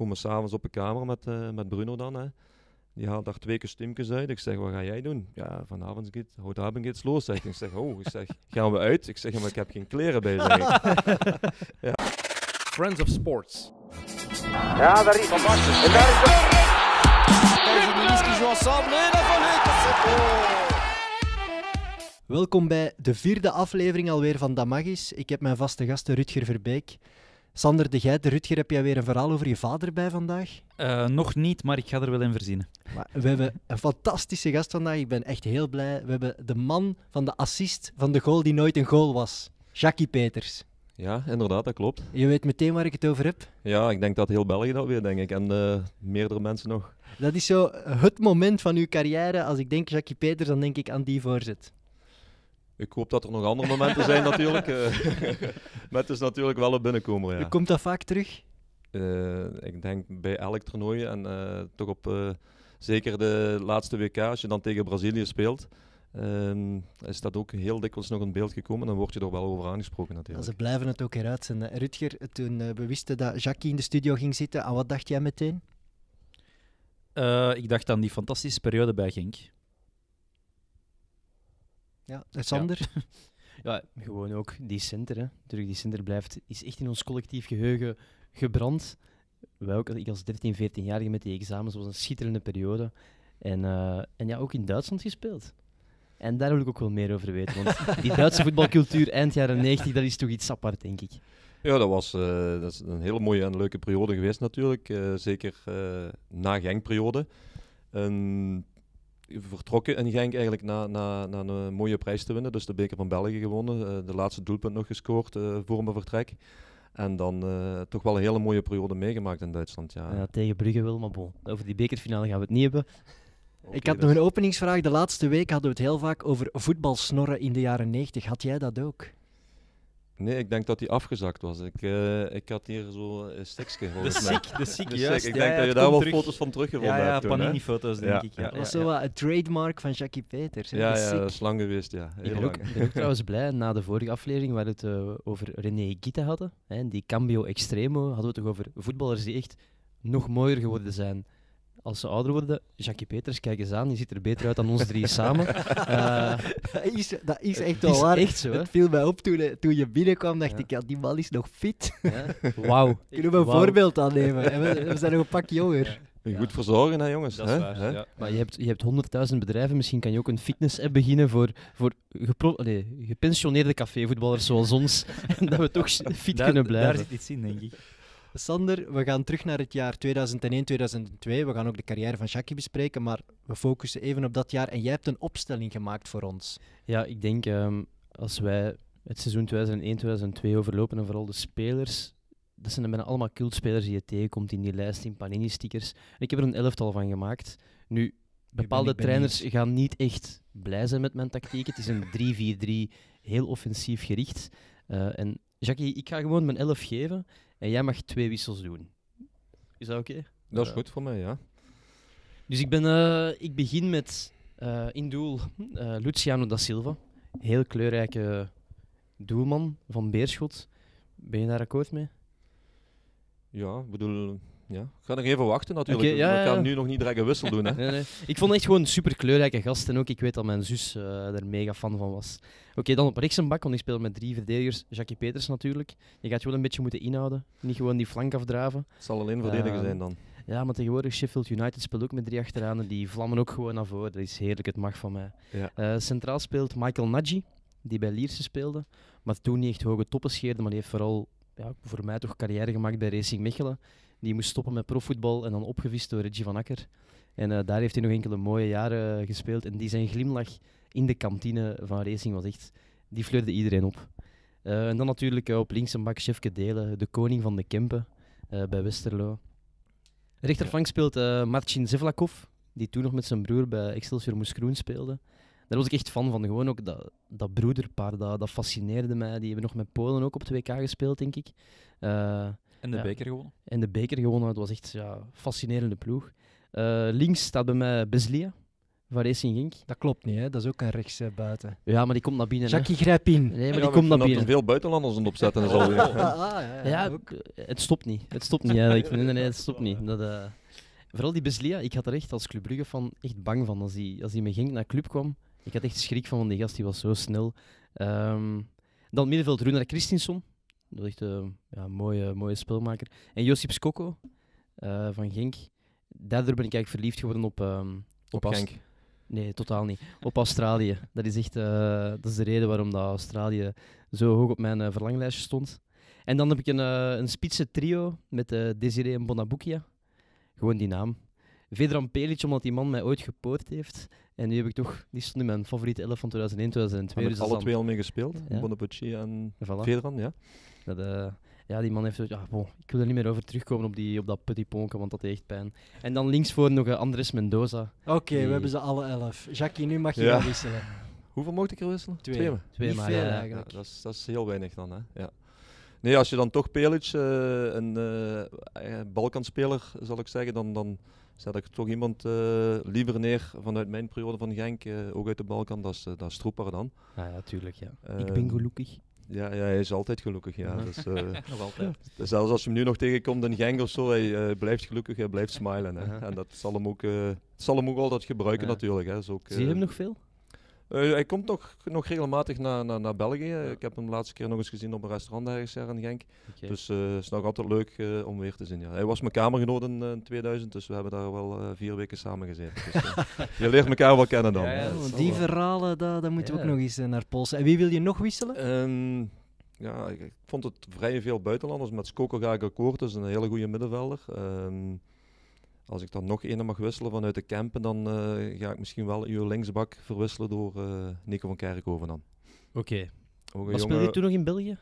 komen s'avonds op een kamer met, eh, met Bruno dan. Hè. Die haalt daar twee kostuumjes uit. Ik zeg, wat ga jij doen? Ja, vanavond gaat het los. Zeg. Ik zeg, oh, ik zeg, gaan we uit? Ik zeg, maar ik heb geen kleren bij. ja. Friends of Sports. Ja, daar is Van Basten. En daar is Welkom bij de vierde aflevering alweer van Damagis. Ik heb mijn vaste gasten Rutger Verbeek, Sander de Geit, Rutger, heb jij weer een verhaal over je vader bij vandaag? Eh, nog niet, maar ik ga er wel in verzinnen. Maar we hebben een fantastische gast vandaag. Ik ben echt heel blij. We hebben de man van de assist van de goal die nooit een goal was. Jackie Peters. Ja, inderdaad, dat klopt. Je weet meteen waar ik het over heb? Ja, ik denk dat heel België dat weet, denk ik. En eh, meerdere mensen nog. Dat is zo het moment van uw carrière. Als ik denk Jackie Peters, dan denk ik aan die voorzet. Ik hoop dat er nog andere momenten zijn natuurlijk. Eh. met dus natuurlijk wel een binnenkomer, Komt dat vaak terug? Eh, ik denk bij elk toernooi en eh, toch op zeker de laatste WK, als je dan tegen Brazilië speelt, ehm, is dat ook heel dikwijls nog in beeld gekomen. Dan word je er wel over aangesproken natuurlijk. ze blijven het ook heruitzenden. Rutger, toen we wisten dat Jackie in de studio ging zitten, aan wat dacht jij meteen? ik dacht aan die fantastische periode bij Gink. Ja, Sander? Ja. gewoon ook die center, Hè. Terug die center blijft, is echt in ons collectief geheugen gebrand. Wij ook, ik als 13, 14-jarige met die examens was een schitterende periode. En, eh, en ja, ook in Duitsland gespeeld. En daar wil ik ook wel meer over weten. Want die Duitse voetbalcultuur eind jaren 90, dat is toch iets apart, denk ik. Ja, dat was eh, dat is een hele mooie en leuke periode geweest natuurlijk. Eh, zeker na Genkperiode. En vertrokken in Genk eigenlijk na, na, een mooie prijs te winnen. Dus de beker van België gewonnen. Eh, de laatste doelpunt nog gescoord eh, voor mijn vertrek. En dan eh, toch wel een hele mooie periode meegemaakt in Duitsland. Ja, ja tegen Brugge wil maar bon. Over die bekerfinale gaan we het niet hebben. ik had dus nog een openingsvraag. De laatste week hadden we het heel vaak over voetbalsnorren in de jaren 90. Had jij dat ook? Nee, ik denk dat hij afgezakt was. Ik, eh, ik had hier zo een gehoord. De ziek, de ziek, juist. Ik denk dat je daar wel foto's van teruggevonden ja, ja, hebt. Ja, panini-foto's, denk ik. Ja, dat is zo wat een trademark van Jackie Peters. Ja, ja, dat geweest, ja. ik, ben Ook, trouwens blij, na de vorige aflevering waar we het eh, over René Gitte hadden, hè, die Cambio Extremo, hadden we toch over voetballers die echt nog mooier geworden zijn als ze ouder worden, Jackie Peters, kijk eens aan, die ziet er beter uit dan ons drie samen. dat, eh, is, dat is echt wel waar. Echt het viel mij op toen, toen je binnenkwam, dacht ik, ja, die man is nog fit. Ja. Wauw. Kunnen we een voorbeeld aannemen? We, we, zijn nog een pak jonger. Goed verzorgen, hè, jongens. Dat is Waar, Maar je hebt, je hebt 100.000 bedrijven. Misschien kan je ook een fitness-app beginnen voor, voor nee, gepensioneerde cafévoetballers zoals ons. dat we toch fit kunnen blijven. Daar zit iets in, denk ik. Sander, we gaan terug naar het jaar 2001, 2002. We gaan ook de carrière van Jackie bespreken, maar we focussen even op dat jaar. En jij hebt een opstelling gemaakt voor ons. Ja, ik denk ehm, als wij het seizoen 2001-2002 overlopen en vooral de spelers dat zijn bijna allemaal cultspelers die je tegenkomt in die lijst, in Panini-stickers. ik heb er een elftal van gemaakt. Nu, bepaalde trainers gaan niet echt blij zijn met mijn tactiek. Het is een 3-4-3, heel offensief gericht. Uh, en Jackie, ik ga gewoon mijn elf geven. En jij mag twee wissels doen. Is dat oké? Dat is goed voor mij, ja. Dus ik, ben, eh, ik begin met eh, in doel eh, Luciano da Silva. Heel kleurrijke doelman van Beerschot. Ben je daar akkoord mee? Ja, ik bedoel, ja, ik ga nog even wachten natuurlijk. Okay, ja, we gaan nu nog niet direct een wissel doen. Hè. nee, nee. Ik vond echt gewoon een super kleurrijke gast. En ook, ik weet dat mijn zus eh, er mega fan van was. Oké, dan op Riksenbak, want ik speelde met drie verdedigers. Jackie Peters natuurlijk. Je gaat je wel een beetje moeten inhouden. Niet gewoon die flank afdraven. Het zal alleen verdediger ehm, zijn dan. Ja, maar tegenwoordig Sheffield United speelt ook met drie achteraan. Die vlammen ook gewoon naar voren. Dat is heerlijk, het mag van mij. Eh, centraal speelt Michael Nagy, die bij Lierse speelde. Maar toen niet echt hoge toppen scheerde, maar die heeft vooral ja, voor mij toch carrière gemaakt bij Racing Mechelen. Die moest stoppen met profvoetbal en dan opgevist door Reggie van Akker. En eh, daar heeft hij nog enkele mooie jaren eh, gespeeld. En die zijn glimlach in de kantine van Racing was echt... Die fleurde iedereen op. Eh, en dan natuurlijk op links een bak Chefke Delen, de koning van de Kempen bij Westerlo. Rechtervang speelt Marcin Zevlakov, die toen nog met zijn broer bij Excelsior Moeskroen speelde. Daar was ik echt fan van. Gewoon ook dat, dat broederpaar, dat, dat fascineerde mij. Die hebben nog met Polen ook op 2K gespeeld, denk ik. En de beker gewonnen. En de beker gewonnen. Het was echt ja, fascinerende ploeg. Eh, links staat bij mij Beslia. Van Racing Genk. Dat klopt niet, hè? dat is ook een rechts buiten. Ja, maar die komt naar binnen. Jackie grijp in. Nee, maar die komt naar binnen. Er veel buitenlanders aan opzetten. en zo. Ah, ja, ja ah, het stopt niet. Het stopt niet eigenlijk. Nee, nee, nee het stopt niet. Dat, eh, Vooral die Beslia, ik had er echt als Club Brugge van echt bang van. Als hij als die met Genk naar Club kwam, ik had echt schrik van, van die gast die was zo snel. Ehm, dan middenveld Runa Christensen. Dat is echt ehm, een ja, mooie, mooie speelmaker En Josip Skoko eh, van Genk. Daardoor ben ik eigenlijk verliefd geworden op... Ehm, op, Genk? Nee, totaal niet. Op Australië. Dat is echt eh, dat is de reden waarom dat Australië zo hoog op mijn eh, verlanglijstje stond. En dan heb ik een, een spitse trio met Desiree en Bonabukia. Gewoon die naam. Vedran Pelic, omdat die man mij ooit gepoord heeft. En nu heb ik toch, die stond in mijn favoriete elf van 2001, 2002. Hebben dus alle twee al mee gespeeld, ja. en Vedran, ja. Dat, eh, ja, die man heeft zo, ja, bon, ik wil er niet meer over terugkomen op, die, op dat puttyponken, want dat heeft pijn. En dan linksvoor nog eh, Andres Mendoza. Oké, we hebben ze alle elf. Jackie, nu mag je ja. wisselen. Hoeveel mocht ik er wisselen? Twee. Twee, Twee maar, veel, eigenlijk. dat, is, dat is heel weinig dan, hè. Ja. Nee, als je dan toch Pelic, eh, een uh, Balkanspeler, zal ik zeggen, dan, dan zet ik toch iemand liever neer vanuit mijn periode van Genk, ook uit de Balkan, dat is, dat is dan. Ah ja, natuurlijk, ja. ik ben gelukkig. Ja, ja, hij is altijd gelukkig. Ja. Dus, uh, nog altijd. Zelfs als je hem nu nog tegenkomt in Genk of zo, hij eh, blijft gelukkig, hij blijft smilen. Hè. En dat zal hem ook, eh, zal hem ook altijd gebruiken natuurlijk. Hè. ook, Zie je hem nog veel? Eh, hij komt nog, nog regelmatig naar, naar, naar België. Ik heb hem de laatste keer nog eens gezien op een restaurant ergens daar in Genk. Dus eh, het is nog altijd leuk eh, om weer te zien. Hij was mijn kamergenoot in, 2000, dus we hebben daar wel vier weken samen gezeten. Dus, je leert elkaar wel kennen dan. Oh, die verhalen, daar, dat moeten we ook nog eens naar polsen. En wie wil je nog wisselen? Ehm, ja, ik, vond het vrij veel buitenlanders. Met Skoko ga ik akkoord, dat is een hele goede middenvelder. Ehm, als ik dan nog één mag wisselen vanuit de Kempen, dan eh, ga ik misschien wel uw linksbak verwisselen door eh, Nico van Kerkhoven dan. Oké. Okay. Was speelde je toen nog in België?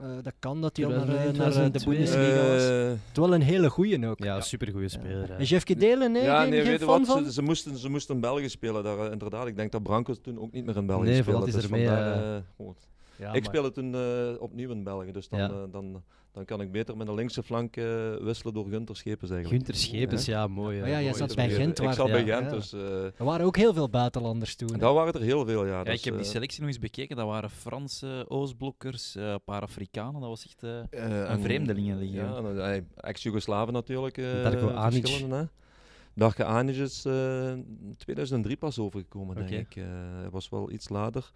Eh, dat kan dat hij naar, de Bundesliga was. het wel een hele goeie ook. Ja, supergoeie speler. Ja. En Delen, nee, ja, nee, geen weet wat? Ze, moesten, ze moesten België spelen. Daar, inderdaad, ik denk dat Branko toen ook niet meer in België speelde. Nee, is dus er mee, vandaar, ja, ik speelde toen opnieuw in België, dus dan, dan dan kan ik beter met de linkse flank eh, wisselen door Gunter Schepens eigenlijk. Gunter Schepens, ja, mooi. Ja, ah ja jij zat bij Gent. Waar, ik zat bij Gent, dus... Eh, er waren ook heel veel buitenlanders toen. Dat waren er heel veel, ja. Dus, ik heb die eh, selectie nog eens bekeken. Dat waren Franse Oostblokkers, een paar Afrikanen. Dat was echt een vreemdelingenlegioen. Ja, nou, ex-Jugoslaven natuurlijk. Uh, verschillende, hè. Darke Anic is in 2003 pas overgekomen, denk ik. Hij was wel iets later.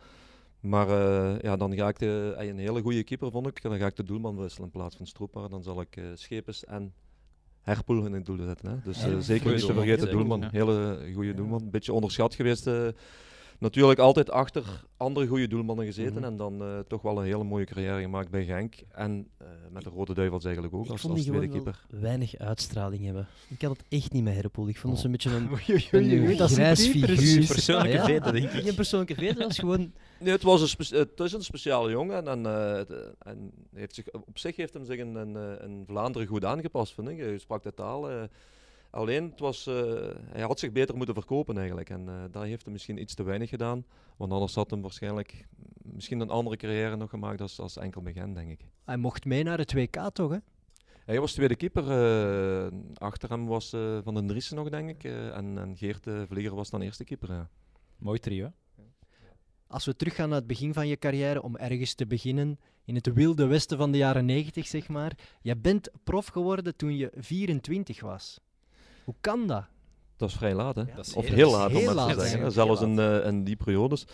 Maar eh, ja, dan ga ik de, eh, een hele goede keeper, vond ik. Dan ga ik de doelman wisselen in plaats van Stroepaar. Dan zal ik uh, eh, Schepens en Herpoel in het doel zetten. Hè. Dus zeker niet te vergeten, doelman. Hele goede doelman. Een beetje onderschat geweest. natuurlijk altijd achter andere goede doelmannen gezeten. Mhm. En dan toch wel een hele mooie carrière gemaakt bij Genk. En met de Rode Duivels eigenlijk ook als, als tweede keeper. weinig uitstraling hebben. Ik had het echt niet met Herpoel. Ik vond het een oh. beetje een, een, een, een Persoonlijke ja. denk ik. Geen persoonlijke veter, dat is gewoon... Nee, het, was een spe- eh, is een speciale jongen. En, eh, eh, en heeft zich, op zich heeft hem zich in, Vlaanderen goed aangepast, vind ik. Hij sprak de taal. alleen, het was, hij had zich beter moeten verkopen eigenlijk. En daar heeft hij misschien iets te weinig gedaan. Want anders had hem waarschijnlijk misschien een andere carrière nog gemaakt als, als enkel begin, denk ik. Hij mocht mee naar 2 WK toch, hè? Hij was tweede keeper. achter hem was Van den Driessen nog, denk ik. en, Geert de Vlieger was dan eerste keeper. Ja. Mooi trio als we teruggaan naar het begin van je carrière, om ergens te beginnen, in het wilde westen van de jaren 90, zeg maar. Je bent prof geworden toen je 24 was. Hoe kan dat? Dat is vrij laat, hè? of heel, laat, om het te zeggen. Zelfs eh, in, die periodes.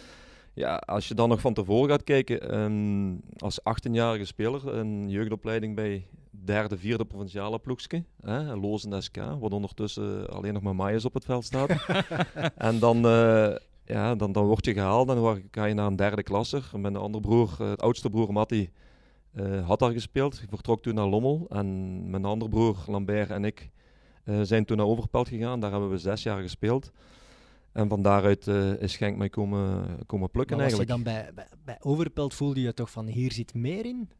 Ja, als je dan nog van tevoren gaat kijken, ehm, als 18-jarige speler, een jeugdopleiding bij derde, vierde provinciale ploegske, hè, Lozen SK, wat ondertussen alleen nog maar Maaiers op het veld staat. en dan eh, ja, dan, dan word je gehaald en dan ga je naar een derde klasse. Mijn andere broer, eh, het oudste broer Matti, eh, had daar gespeeld. Ik vertrok toen naar Lommel. En mijn andere broer Lambert en ik eh, zijn toen naar Overpelt gegaan. Daar hebben we zes jaar gespeeld. En van daaruit uh, is Genk mij komen, komen plukken maar eigenlijk. Als je dan bij, bij, Overpelt voelde je toch van hier zit meer in?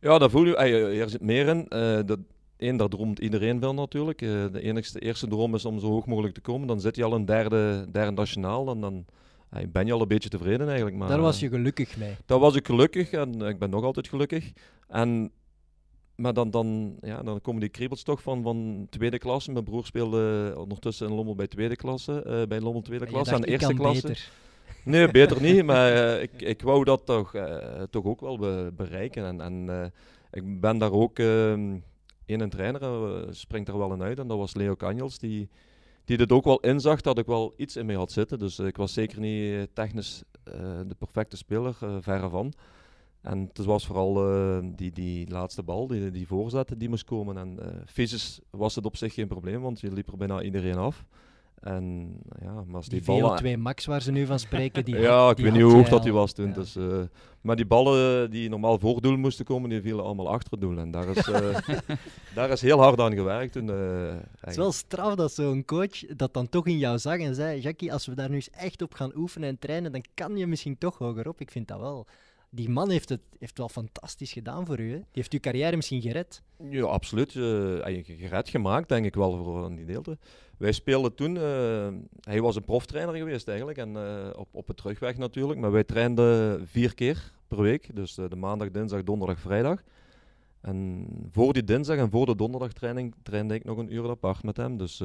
Ja, daar voel je, hier zit meer in. dat, Eén, daar droomt iedereen wel natuurlijk. Eh, de enigste eerste droom is om zo hoog mogelijk te komen. Dan zit je al een derde, derde nationaal. Dan, dan eh, ben je al een beetje tevreden eigenlijk. Maar, Daar was eh, je gelukkig mee. Daar was ik gelukkig en ik ben nog altijd gelukkig. En, maar dan, dan, ja, dan komen die kriebels toch van, van tweede klasse. Mijn broer speelde ondertussen in Lommel bij tweede klasse, uh, bij Lommel tweede ah, klasse en, dacht, eerste klasse. Nee, beter niet, maar ik, ik wou dat toch, toch ook wel bereiken. En, en ik ben daar ook ehm, Eén een trainer eh, springt er wel een uit. En dat was Leo Canjels, die, die dit ook wel inzag dat ik wel iets in mij had zitten. Dus eh, ik was zeker niet eh, technisch de perfecte speler, verre van. En het was vooral die, die laatste bal, die, die voorzet, die moest komen. En fysisch was het op zich geen probleem, want je liep er bijna iedereen af. En ja, maar die, VO2 max waar ze nu van spreken, die Ja, ik weet niet hoe hoog eh, dat die was toen. Dus, eh, maar die ballen die normaal voor doel moesten komen, die vielen allemaal achter doel. En daar is, eh, daar is heel hard aan gewerkt het is wel straf dat zo'n coach dat dan toch in jou zag en zei... Jackie, als we daar nu eens echt op gaan oefenen en trainen, dan kan je misschien toch hoger op. Ik vind dat wel die man heeft het heeft wel fantastisch gedaan voor u. Hè? Die heeft uw carrière misschien gered. Ja, absoluut. Uh, gered gemaakt, denk ik wel, voor een gedeelte. Wij speelden toen, eh, hij was een proftrainer geweest eigenlijk, en eh, op, op het terugweg natuurlijk. Maar wij trainden vier keer per week, dus de maandag, dinsdag, donderdag, vrijdag. En voor die dinsdag en voor de donderdagtraining trainde ik nog een uur apart met hem. Dus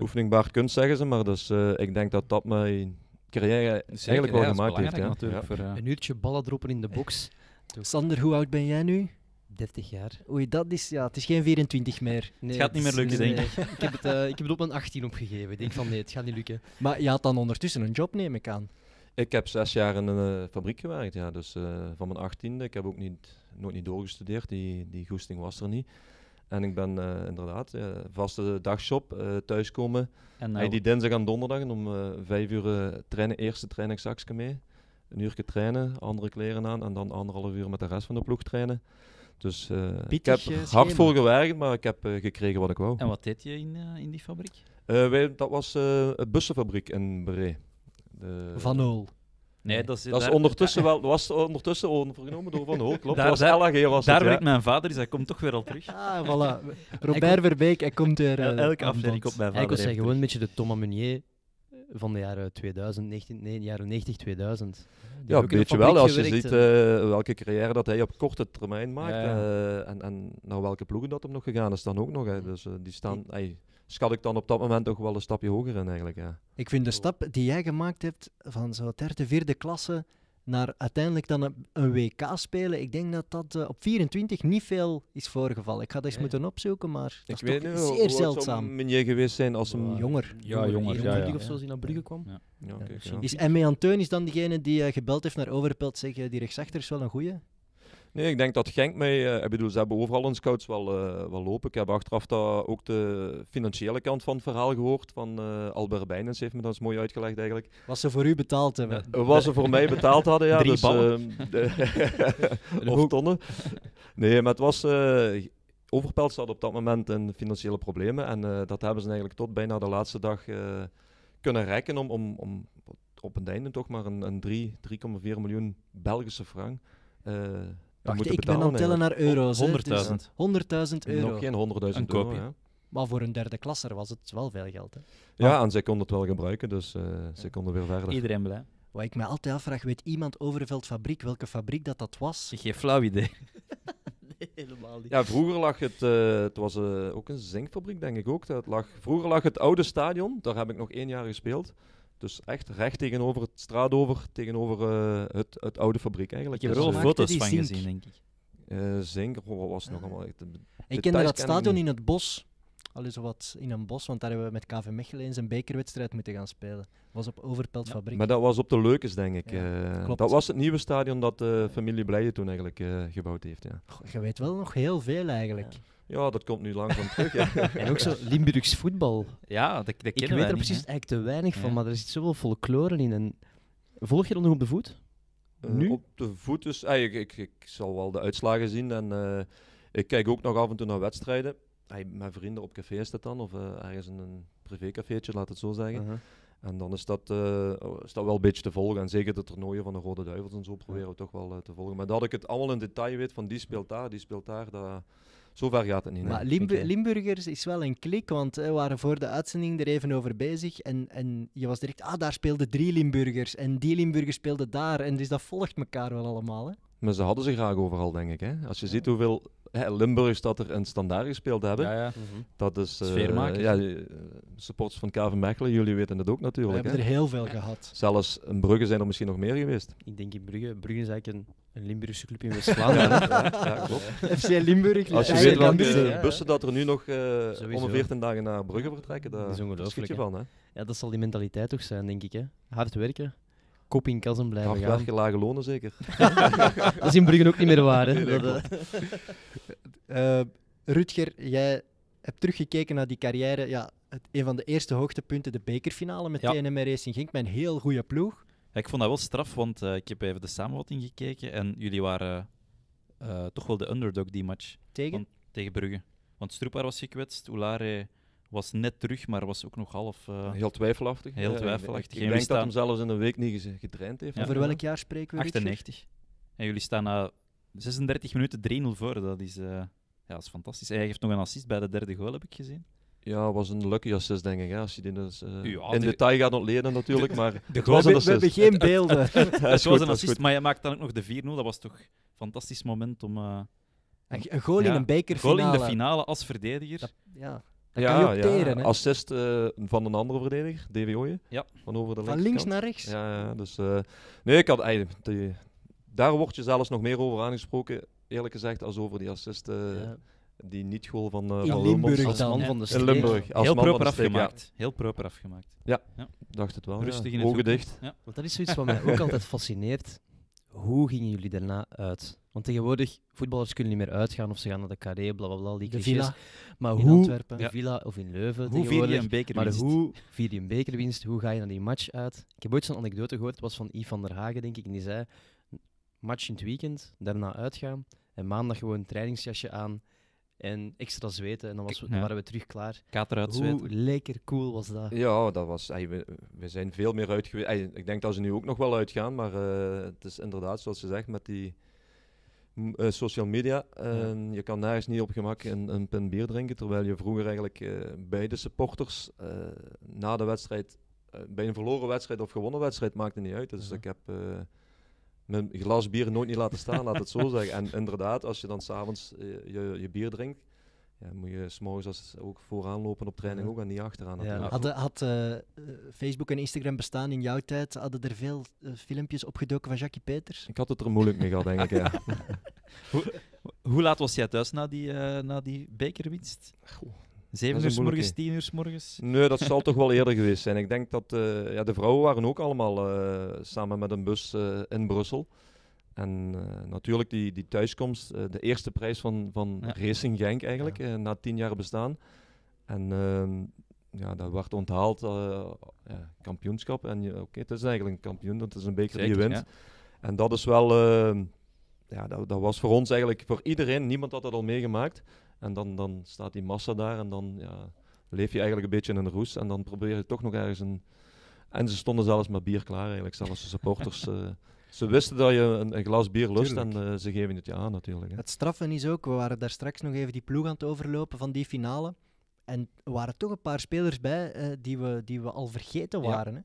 oefening baart kunst zeggen ze, maar dus, ik denk dat dat mij carrière Zeker, eigenlijk wel ja, gemaakt heeft. Hè? Eh, een uurtje ballen droppen in de eh, box. Sander, hoe oud ben jij nu? 30 jaar. Oei, dat is, ja, het is geen 24 meer. Nee, het gaat niet meer lukken, denk ik. ik, heb het, uh, ik heb het op mijn 18 opgegeven. Ik denk van nee, het gaat niet lukken. Maar je had dan ondertussen een job, neem ik aan. Ik heb zes jaar in een fabriek gewerkt, ja. Dus van mijn 18e. Ik heb ook niet, nooit niet doorgestudeerd. Die, die goesting was er niet. En ik ben eh, inderdaad vaste dagshop, uh, thuiskomen. En eh, die dinsdag en donderdag en om vijf uur trainen, eerste straks mee. Een uurtje trainen, andere kleren aan en dan anderhalf uur met de rest van de ploeg trainen. Dus ik heb hard voor gewerkt, maar ik heb gekregen wat ik wou. En wat deed je in, in die fabriek? wij, dat was een bussenfabriek in Bree. De... Van Ool. Nee, dat is, dat is ondertussen wel, was ondertussen overgenomen door Van Hoog, klopt. Daar, was LAG was daar werkt mijn vader, dus hij komt toch weer al terug. Ah, voilà. Robert Verbeek, hij komt er. Eh, elke aflevering op mijn vader Hij was gewoon een beetje de Thomas Meunier eh, van de jaren 2000, 19, nee, jaren 90, 2000. ja, weet je wel, als je ziet eh, welke carrière dat hij op korte termijn maakt en, en naar welke ploegen dat hem nog gegaan is dan ook nog. Mm. Dus die staan schat ik dan op dat moment toch wel een stapje hoger in eigenlijk. Ja. Ik vind de stap die jij gemaakt hebt van zo derde, vierde klasse naar uiteindelijk dan een, WK spelen, ik denk dat dat eh, op 24 niet veel is voorgevallen. Ik ga dat eens moeten opzoeken, maar dat ik is weet toch zeer zeldzaam. Ik geweest zijn als een... Jonger. Ja, jonger. Ja, ja. of zo, die naar Brugge kwam. Ja. Ja, Is M.E. Anteun is dan diegene die eh, gebeld heeft naar Overpelt, zeg, eh, die rechtsachter is wel een goeie? Nee, ik denk dat Genk mij. Eh, ik bedoel, ze hebben overal hun scouts wel, eh, wel lopen. Ik heb achteraf daar ook de financiële kant van het verhaal gehoord. Van eh, Albert Bijnens heeft me dat eens mooi uitgelegd eigenlijk. Wat ze voor u betaald hebben. wat ze voor mij betaald hadden, ja. Drie dus, ehm, of tonnen. Nee, maar het was. Overpelt zat op dat moment in financiële problemen. En dat hebben ze eigenlijk tot bijna de laatste dag kunnen rekken om, om, om op een einde toch maar een, een 3,4 miljoen Belgische frank ik ben aan het tellen naar euro's. 100.000. 100.000 dus euro. Nog geen 100.000 euro. Hè? Maar voor een derde klasser was het wel veel geld. Hè? Ja, ah. en zij konden het wel gebruiken, dus eh, ze konden weer verder. Iedereen blij. Wat ik me altijd afvraag, weet iemand Overveld Fabriek welke fabriek dat, dat was? Geen flauw idee. nee, helemaal niet. Ja, vroeger lag het, eh, het was eh, ook een zinkfabriek denk ik ook. Dat lag, vroeger lag het oude stadion, daar heb ik nog één jaar gespeeld. Dus echt recht tegenover het over, tegenover eh, het, het, oude fabriek eigenlijk. Ik heb er dus, wel eh, foto's van gezien, denk ik. Uh, zink, wat was het nog ah. allemaal? echt. ik kende dat stadion in het bos. Al is wat in een bos, want daar hebben we met KV Mechelen eens een bekerwedstrijd moeten gaan spelen. was op Overpeldfabriek. Maar dat was op de Leukes, denk ik. dat was het nieuwe stadion dat de familie Blijen toen eigenlijk gebouwd heeft. Ja. je weet wel nog heel veel eigenlijk. Ja, dat komt nu van terug. Ja. en ook zo Limburgs voetbal. Ja, dat, dat Ik weet er precies eigenlijk te weinig van, maar er zit zoveel folklore in. En... Volg je dan nog op de voet? Eh, nu? Op de voet dus. Ah, ik, ik, ik, zal wel de uitslagen zien en eh, ik kijk ook nog af en toe naar wedstrijden. Hij mijn vrienden op café is dat dan, of eh, ergens in een privécafeetje, laat het zo zeggen. En dan is dat, oh, is dat wel een beetje te volgen. En zeker de toernooien van de Rode Duivels en zo proberen we toch wel te volgen. Maar dat ik het allemaal in detail weet van die speelt daar, die speelt daar, dat, Zover gaat het niet. Maar Limburgers is wel een klik, want we waren voor de uitzending er even over bezig. En, en je was direct, ah, daar speelden drie Limburgers. En die Limburgers speelden daar. En dus dat volgt elkaar wel allemaal. Hè? Maar ze hadden ze graag overal, denk ik. Hè? Als je ziet hoeveel hè, Limburgers dat er een standaard gespeeld hebben. Ja, ja. Mhm. Dat is... Uh, Ja, supporters van KV Mechelen, jullie weten het ook natuurlijk. We hebben er heel veel gehad. Zelfs in Brugge zijn er misschien nog meer geweest. Ik denk in Brugge. Brugge is eigenlijk een, een Limburgse club in West-Vlaanderen. ja, klopt. FC Limburg. Als je weet welke bussen dat er nu nog uh, om 14 dagen naar Brugge vertrekken, daar dat is een schiet je van. Hè? Ja, dat zal die mentaliteit toch zijn, denk ik. Hè? Hard werken kop in kassen blijven Ach, gaan. lage lonen zeker. dat is in Brugge ook niet meer waar. Hè? Eh, Rutger, jij hebt teruggekeken naar die carrière. Ja, het, een van de eerste hoogtepunten, de bekerfinale met ja. TNM Racing Genk, met een heel goede ploeg. ik vond dat wel straf, want eh, ik heb even de samenvatting gekeken en jullie waren eh, toch wel de underdog die match. Tegen? tegen Brugge. Want Stroepaar was gekwetst, Oulare was net terug, maar was ook nog half... Eh, heel twijfelachtig. Heel twijfelachtig. Ja, ik, dat hem zelfs in een week niet getraind heeft. Ja. Voor welk jaar spreken we? 98. En jullie staan na 36 minuten 3-0 voor. Dat is, eh, ja, dat is fantastisch. hij geeft nog een assist bij de derde goal, heb ik gezien. Ja, was een lucky assist, denk ik. Als je die dus, eh, ja, in detail gaat ontleden, natuurlijk. Maar was een assist. We hebben geen beelden. het, was een assist, maar je maakt dan ook nog de 4-0. Dat was toch een fantastisch moment om. een goal in een bekerfinale. Goal in de finale als verdediger. ja ja, Ja. Assist eh, van een andere verdediger, DWO. Ja. Van, over de van links naar rechts. Ja, dus eh, nee, ik had eigenlijk. Die, daar word je zelfs nog meer over aangesproken, eerlijk gezegd, als over die assist. Eh, die niet-goal van, van Limburg, als man van de In Limburg. Heel proper afgemaakt. Heel proper afgemaakt. Ja, dacht het wel. Rustig in het Want dat is zoiets wat mij ook altijd fascineert. Hoe gingen jullie daarna uit? Want tegenwoordig, voetballers kunnen niet meer uitgaan of ze gaan naar de carré, bla bla bla, die de Villa maar in Antwerpen. Villa of in Leuven Hoe vier je een bekerwinst? Maar hoe vier je een bekerwinst? Hoe ga je naar die match uit? Ik heb ooit zo'n anekdote gehoord, Het was van Yves van der Hagen, denk ik, en die zei, match in het weekend, daarna uitgaan, en maandag gewoon een trainingsjasje aan, en extra zweten. En dan, was we, waren we terug klaar. Kater uit Hoe lekker cool was dat? Ja, dat was, we, zijn veel meer uit ik denk dat ze nu ook nog wel uitgaan, maar eh, het is inderdaad, zoals je zegt, met die eh, social media. Ja. Ehm, je kan nergens niet op gemak een, een bier drinken, terwijl je vroeger eigenlijk eh, beide supporters eh, na de wedstrijd, bij een verloren wedstrijd of gewonnen wedstrijd, maakte niet uit. Dus ik heb mijn glas bier nooit niet laten staan, laat het zo zeggen. En inderdaad, als je dan s'avonds avonds je, je bier drinkt, ja, moet je s'morgens ook vooraan lopen op training, ook en die achteraan. Had, had eh, eh, Facebook en Instagram bestaan in jouw tijd, hadden er veel eh, filmpjes opgedoken van Jackie Peters? Ik had het er moeilijk mee gehad, denk ik. hoe, hoe, laat was jij thuis na die, na die bekerwinst? Zeven uur s morgens, tien uur s morgens? Nee, dat zal toch wel eerder geweest zijn. Ik denk dat ja, de vrouwen waren ook allemaal samen met een bus in Brussel. En eh, natuurlijk die, die thuiskomst, eh, de eerste prijs van, van Racing Genk eigenlijk, eh, na tien jaar bestaan. En ehm, ja, dat werd onthaald, ja, kampioenschap. En oké, het is eigenlijk een kampioen, dat is een beker die je wint. En dat is wel, ehm, ja, dat, dat was voor ons eigenlijk, voor iedereen, niemand had dat al meegemaakt. En dan, dan staat die massa daar en dan ja, leef je eigenlijk een beetje in een roes. En dan probeer je toch nog ergens een... En ze stonden zelfs met bier klaar eigenlijk, zelfs de supporters... Ze wisten dat je een, een glas bier lust en eh, ze geven het je aan natuurlijk. Hè. Het straffen is ook, we waren daar straks nog even die ploeg aan het overlopen van die finale. En er waren toch een paar spelers bij eh, die, we, die we al vergeten waren. Hè?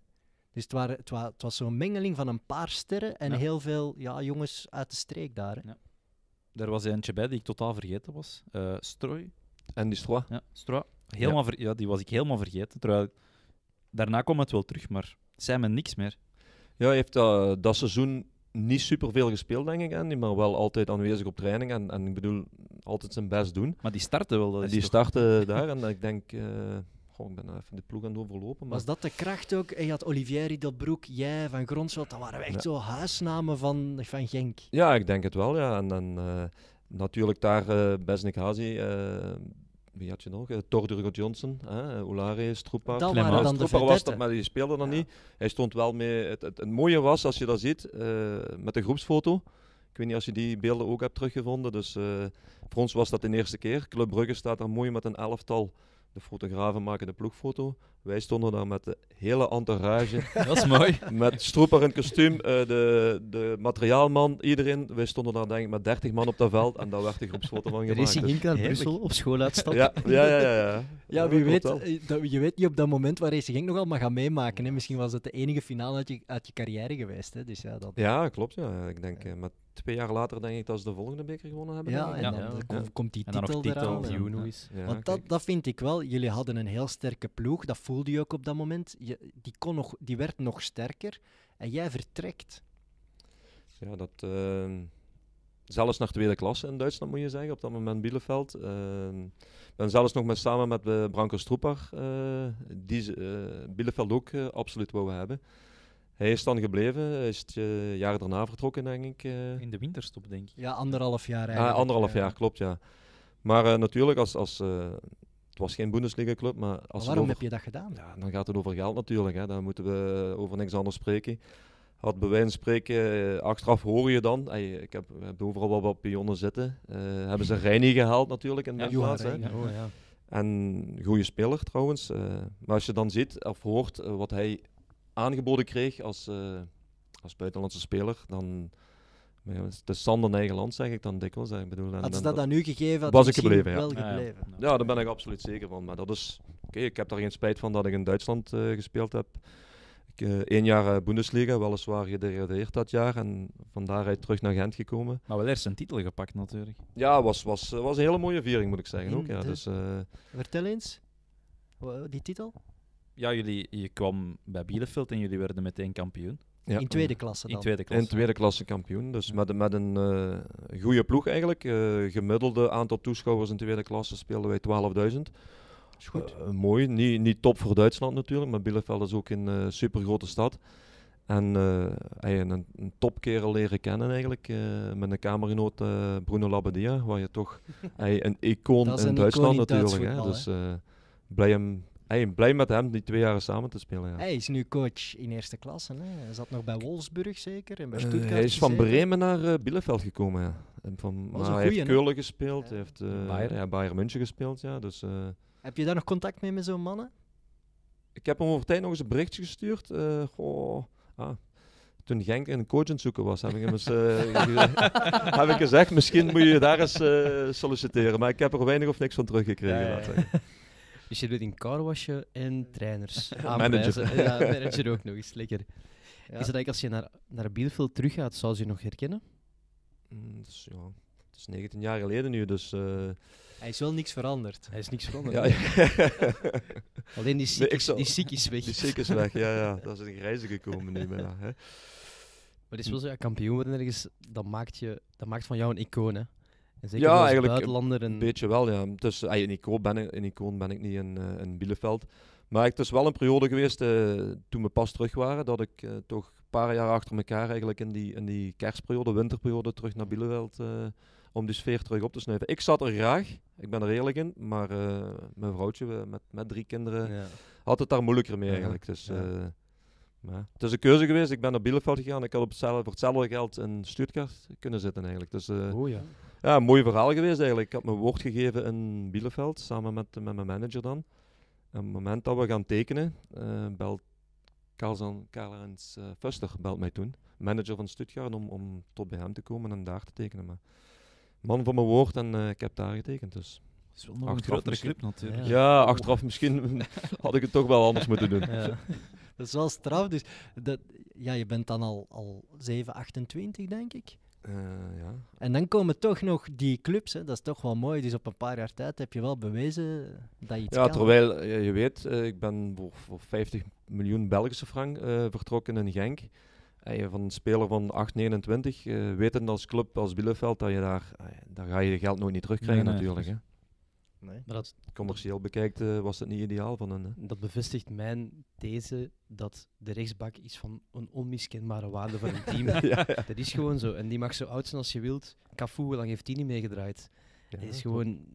Dus het, waren, het, was zo'n mengeling van een paar sterren en heel veel ja, jongens uit de streek daar. Ja. Er was eentje bij die ik totaal vergeten was. Uh, Strooi. En die Strooi. Ja, Helemaal ja. die was ik helemaal vergeten. Terwijl daarna kwam het wel terug, maar het me niks meer. Ja, hij heeft eh, dat seizoen niet superveel gespeeld, denk ik, Andy, maar wel altijd aanwezig op training. En, en ik bedoel, altijd zijn best doen. Maar die starten wel. die starten daar en ik denk... Uh, ik ben even de ploeg aan het overlopen. Maar... Was dat de kracht ook? Je had Olivier Broek, jij, Van Gronsveld. Dat waren echt zo huisnamen van, van Genk. Ja, ik denk het wel. Ja. En dan eh, natuurlijk daar uh, Besnik Hazi wie had je nog? Uh, eh, Tordurgo Johnson, hè? Eh, Olare, Stroepa. Dat dan was dat, maar die speelde dan niet. Hij stond wel mee. Het, het, mooie was, als je dat ziet, eh, met de groepsfoto. Ik weet niet of je die beelden ook hebt teruggevonden. Dus voor ons was dat de eerste keer. Club Brugge staat er mooi met een elftal de fotografen maken de ploegfoto. Wij stonden daar met de hele entourage. Dat is mooi. Met stroeper in kostuum, eh, de, de materiaalman, iedereen. Wij stonden daar denk ik met 30 man op dat veld en daar werd de groepsfoto van gemaakt. Er is naar dus. Brussel op school uitstappen. Ja, ja, ja. ja, ja. weet, eh, dat, je weet niet op dat moment waar Racing Genk nogal maar gaan meemaken. Hè? Misschien was dat de enige finale uit je, uit je carrière geweest. Hè? Dus ja, dat... ja, klopt. Ja. Ik denk eh, met twee jaar later denk ik dat ze de volgende beker gewonnen hebben. Ja, en dan ja. komt die titel, en dan Is. Want dat, dat vind ik wel. Jullie hadden een heel sterke ploeg, dat voelde je ook op dat moment. Je, die, kon nog, die werd nog sterker en jij vertrekt. Ja, dat... Ehm, zelfs naar tweede klasse in Duitsland moet je zeggen, op dat moment Bielefeld. Ehm, ik ben zelfs nog met, samen met uh, Branko Stroepar, eh, die eh, Bielefeld ook absoluut wou hebben. Hij is dan gebleven, hij is het eh, jaar daarna vertrokken, denk ik. Eh. In de winterstop, denk ik. Ja, anderhalf jaar ah, eigenlijk. Ja, anderhalf jaar, klopt, ja. Maar eh, natuurlijk, als, als, het was geen Bundesliga-club, maar... Als waarom heb je dat gedaan? Ja, dan gaat het over geld natuurlijk, hè. dan moeten we over niks anders spreken. Had bij wijze van spreken, achteraf hoor je dan, ik heb, overal wel wat pionnen zitten. hebben ze reinig gehaald natuurlijk in de ja, plaats. hè? Oh, ja. En goede speler trouwens. maar als je dan ziet of hoort wat hij aangeboden kreeg als, eh, als buitenlandse speler, dan. Het is Sander eigen land, zeg ik dan dikwijls. Ik bedoel, had ze dat dan nu gegeven, had was ik gebleven, ja. wel ah, gebleven. Ja, daar ben ik absoluut zeker van. Maar dat is... Oké, ik heb daar geen spijt van dat ik in Duitsland eh, gespeeld heb. Ik, uh, één jaar uh, Bundesliga, weliswaar gedegradeerd dat jaar. En van daaruit terug naar Gent gekomen. Maar wel eerst een titel gepakt natuurlijk. Ja, was, was, was een hele mooie viering moet ik zeggen. Ook, ja. dus, Vertel eens, die titel? ja, jullie, je kwam bij Bielefeld en jullie werden meteen kampioen. In tweede klasse dan? In tweede klasse. In tweede klasse kampioen. Dus met, met een eh, goede ploeg eigenlijk. Eh, gemiddelde aantal toeschouwers in tweede klasse speelden wij 12.000. Is goed. Eh, mooi. Niet, niet top voor Duitsland natuurlijk, maar Bielefeld is ook een supergrote stad. En een, een topkerel leren kennen eigenlijk. met een kamergenoot Bruno Labbadia, waar je toch een icoon in Duitsland natuurlijk. hè? Dus blij hem Hey, blij met hem die twee jaren samen te spelen. Ja. Hij is nu coach in eerste klasse. Hè. Hij zat nog bij Wolfsburg zeker en bij eh, hij is van Bremen naar eh, Bielefeld gekomen. Ja. En van, eh, hij heeft Keulen gespeeld, heeft Bayern. Ja, Bayern München gespeeld. Ja, dus, Heb je daar nog contact mee met zo'n mannen? Ik heb hem over tijd nog eens een berichtje gestuurd. goh, ah, toen Genk een coach aan het zoeken was, heb ik, hem eens, heb ik gezegd, misschien moet je daar eens solliciteren. Maar ik heb er weinig of niks van teruggekregen. Ja, dus je doet in carwashen en trainers. Ah, manager. Ja, manager ook nog eens. Lekker. Is het eigenlijk als je naar, naar terug gaat, zou ze je nog herkennen? dus, ja. Het is 19 jaar geleden nu, dus... Eh, Hij is wel niks veranderd. Hij is niks veranderd. Ja, ja. Alleen die ziek, die ziek is weg. Die ziek is weg, ja, ja. Dat is een grijze gekomen nu bijna. Hè. Maar het is wel zo, ja, kampioen worden ergens, dat maakt, je, dat maakt van jou een icoon, hè? ja, als buitenlander. Een beetje wel, ja. Dus, ah, in, Icoon ben ik, in ben ik niet in, uh, in Bielefeld. Maar het is wel een periode geweest eh, toen we pas terug waren, dat ik eh, toch een paar jaar achter elkaar eigenlijk in die, in die kerstperiode, winterperiode, terug naar Bielefeld om die sfeer terug op te snuiven. Ik zat er graag, ik ben er eerlijk in, maar mijn vrouwtje met, met drie kinderen had het daar moeilijker mee eigenlijk. Dus, ja. Het is een keuze geweest. Ik ben naar Bielefeld gegaan. Ik had op hetzelfde, voor hetzelfde geld in Stuttgart kunnen zitten eigenlijk. Dus, oh, ja. Ja, mooi verhaal geweest eigenlijk. Ik had mijn woord gegeven in Bielefeld, samen met, met mijn manager dan. En op het moment dat we gaan tekenen, uh, belt Karl-Heinz eh, Fuster belt mij toen, manager van Stuttgart, om, om tot bij hem te komen en daar te tekenen. Maar man van mijn woord en eh, ik heb daar getekend dus. is wel nog achteraf een natuurlijk. Ja, achteraf misschien had ik het toch wel anders moeten doen. Ja. Dat is wel straf. Dus dat, ja, je bent dan al, al 7, 28 denk ik. Eh, ja. En dan komen toch nog die clubs, hè. dat is toch wel mooi. Dus op een paar jaar tijd heb je wel bewezen dat je ja, terwijl je, weet, eh, ik ben voor, 50 miljoen Belgische frank eh, vertrokken in Genk. En van een speler van 8,29, wetend als club als Bielefeld, dat je daar, ah daar ga je geld nooit niet terugkrijgen natuurlijk. Hè. Nee. Maar dat, Commercieel bekijkt was het niet ideaal van hen. Hè? Dat bevestigt mijn these dat de rechtsbak is van een onmiskenbare waarde van een team. Dat is gewoon zo. En die mag zo oud zijn als je wilt. Cafu, hoe lang heeft hij niet meegedraaid? Ja, is gewoon...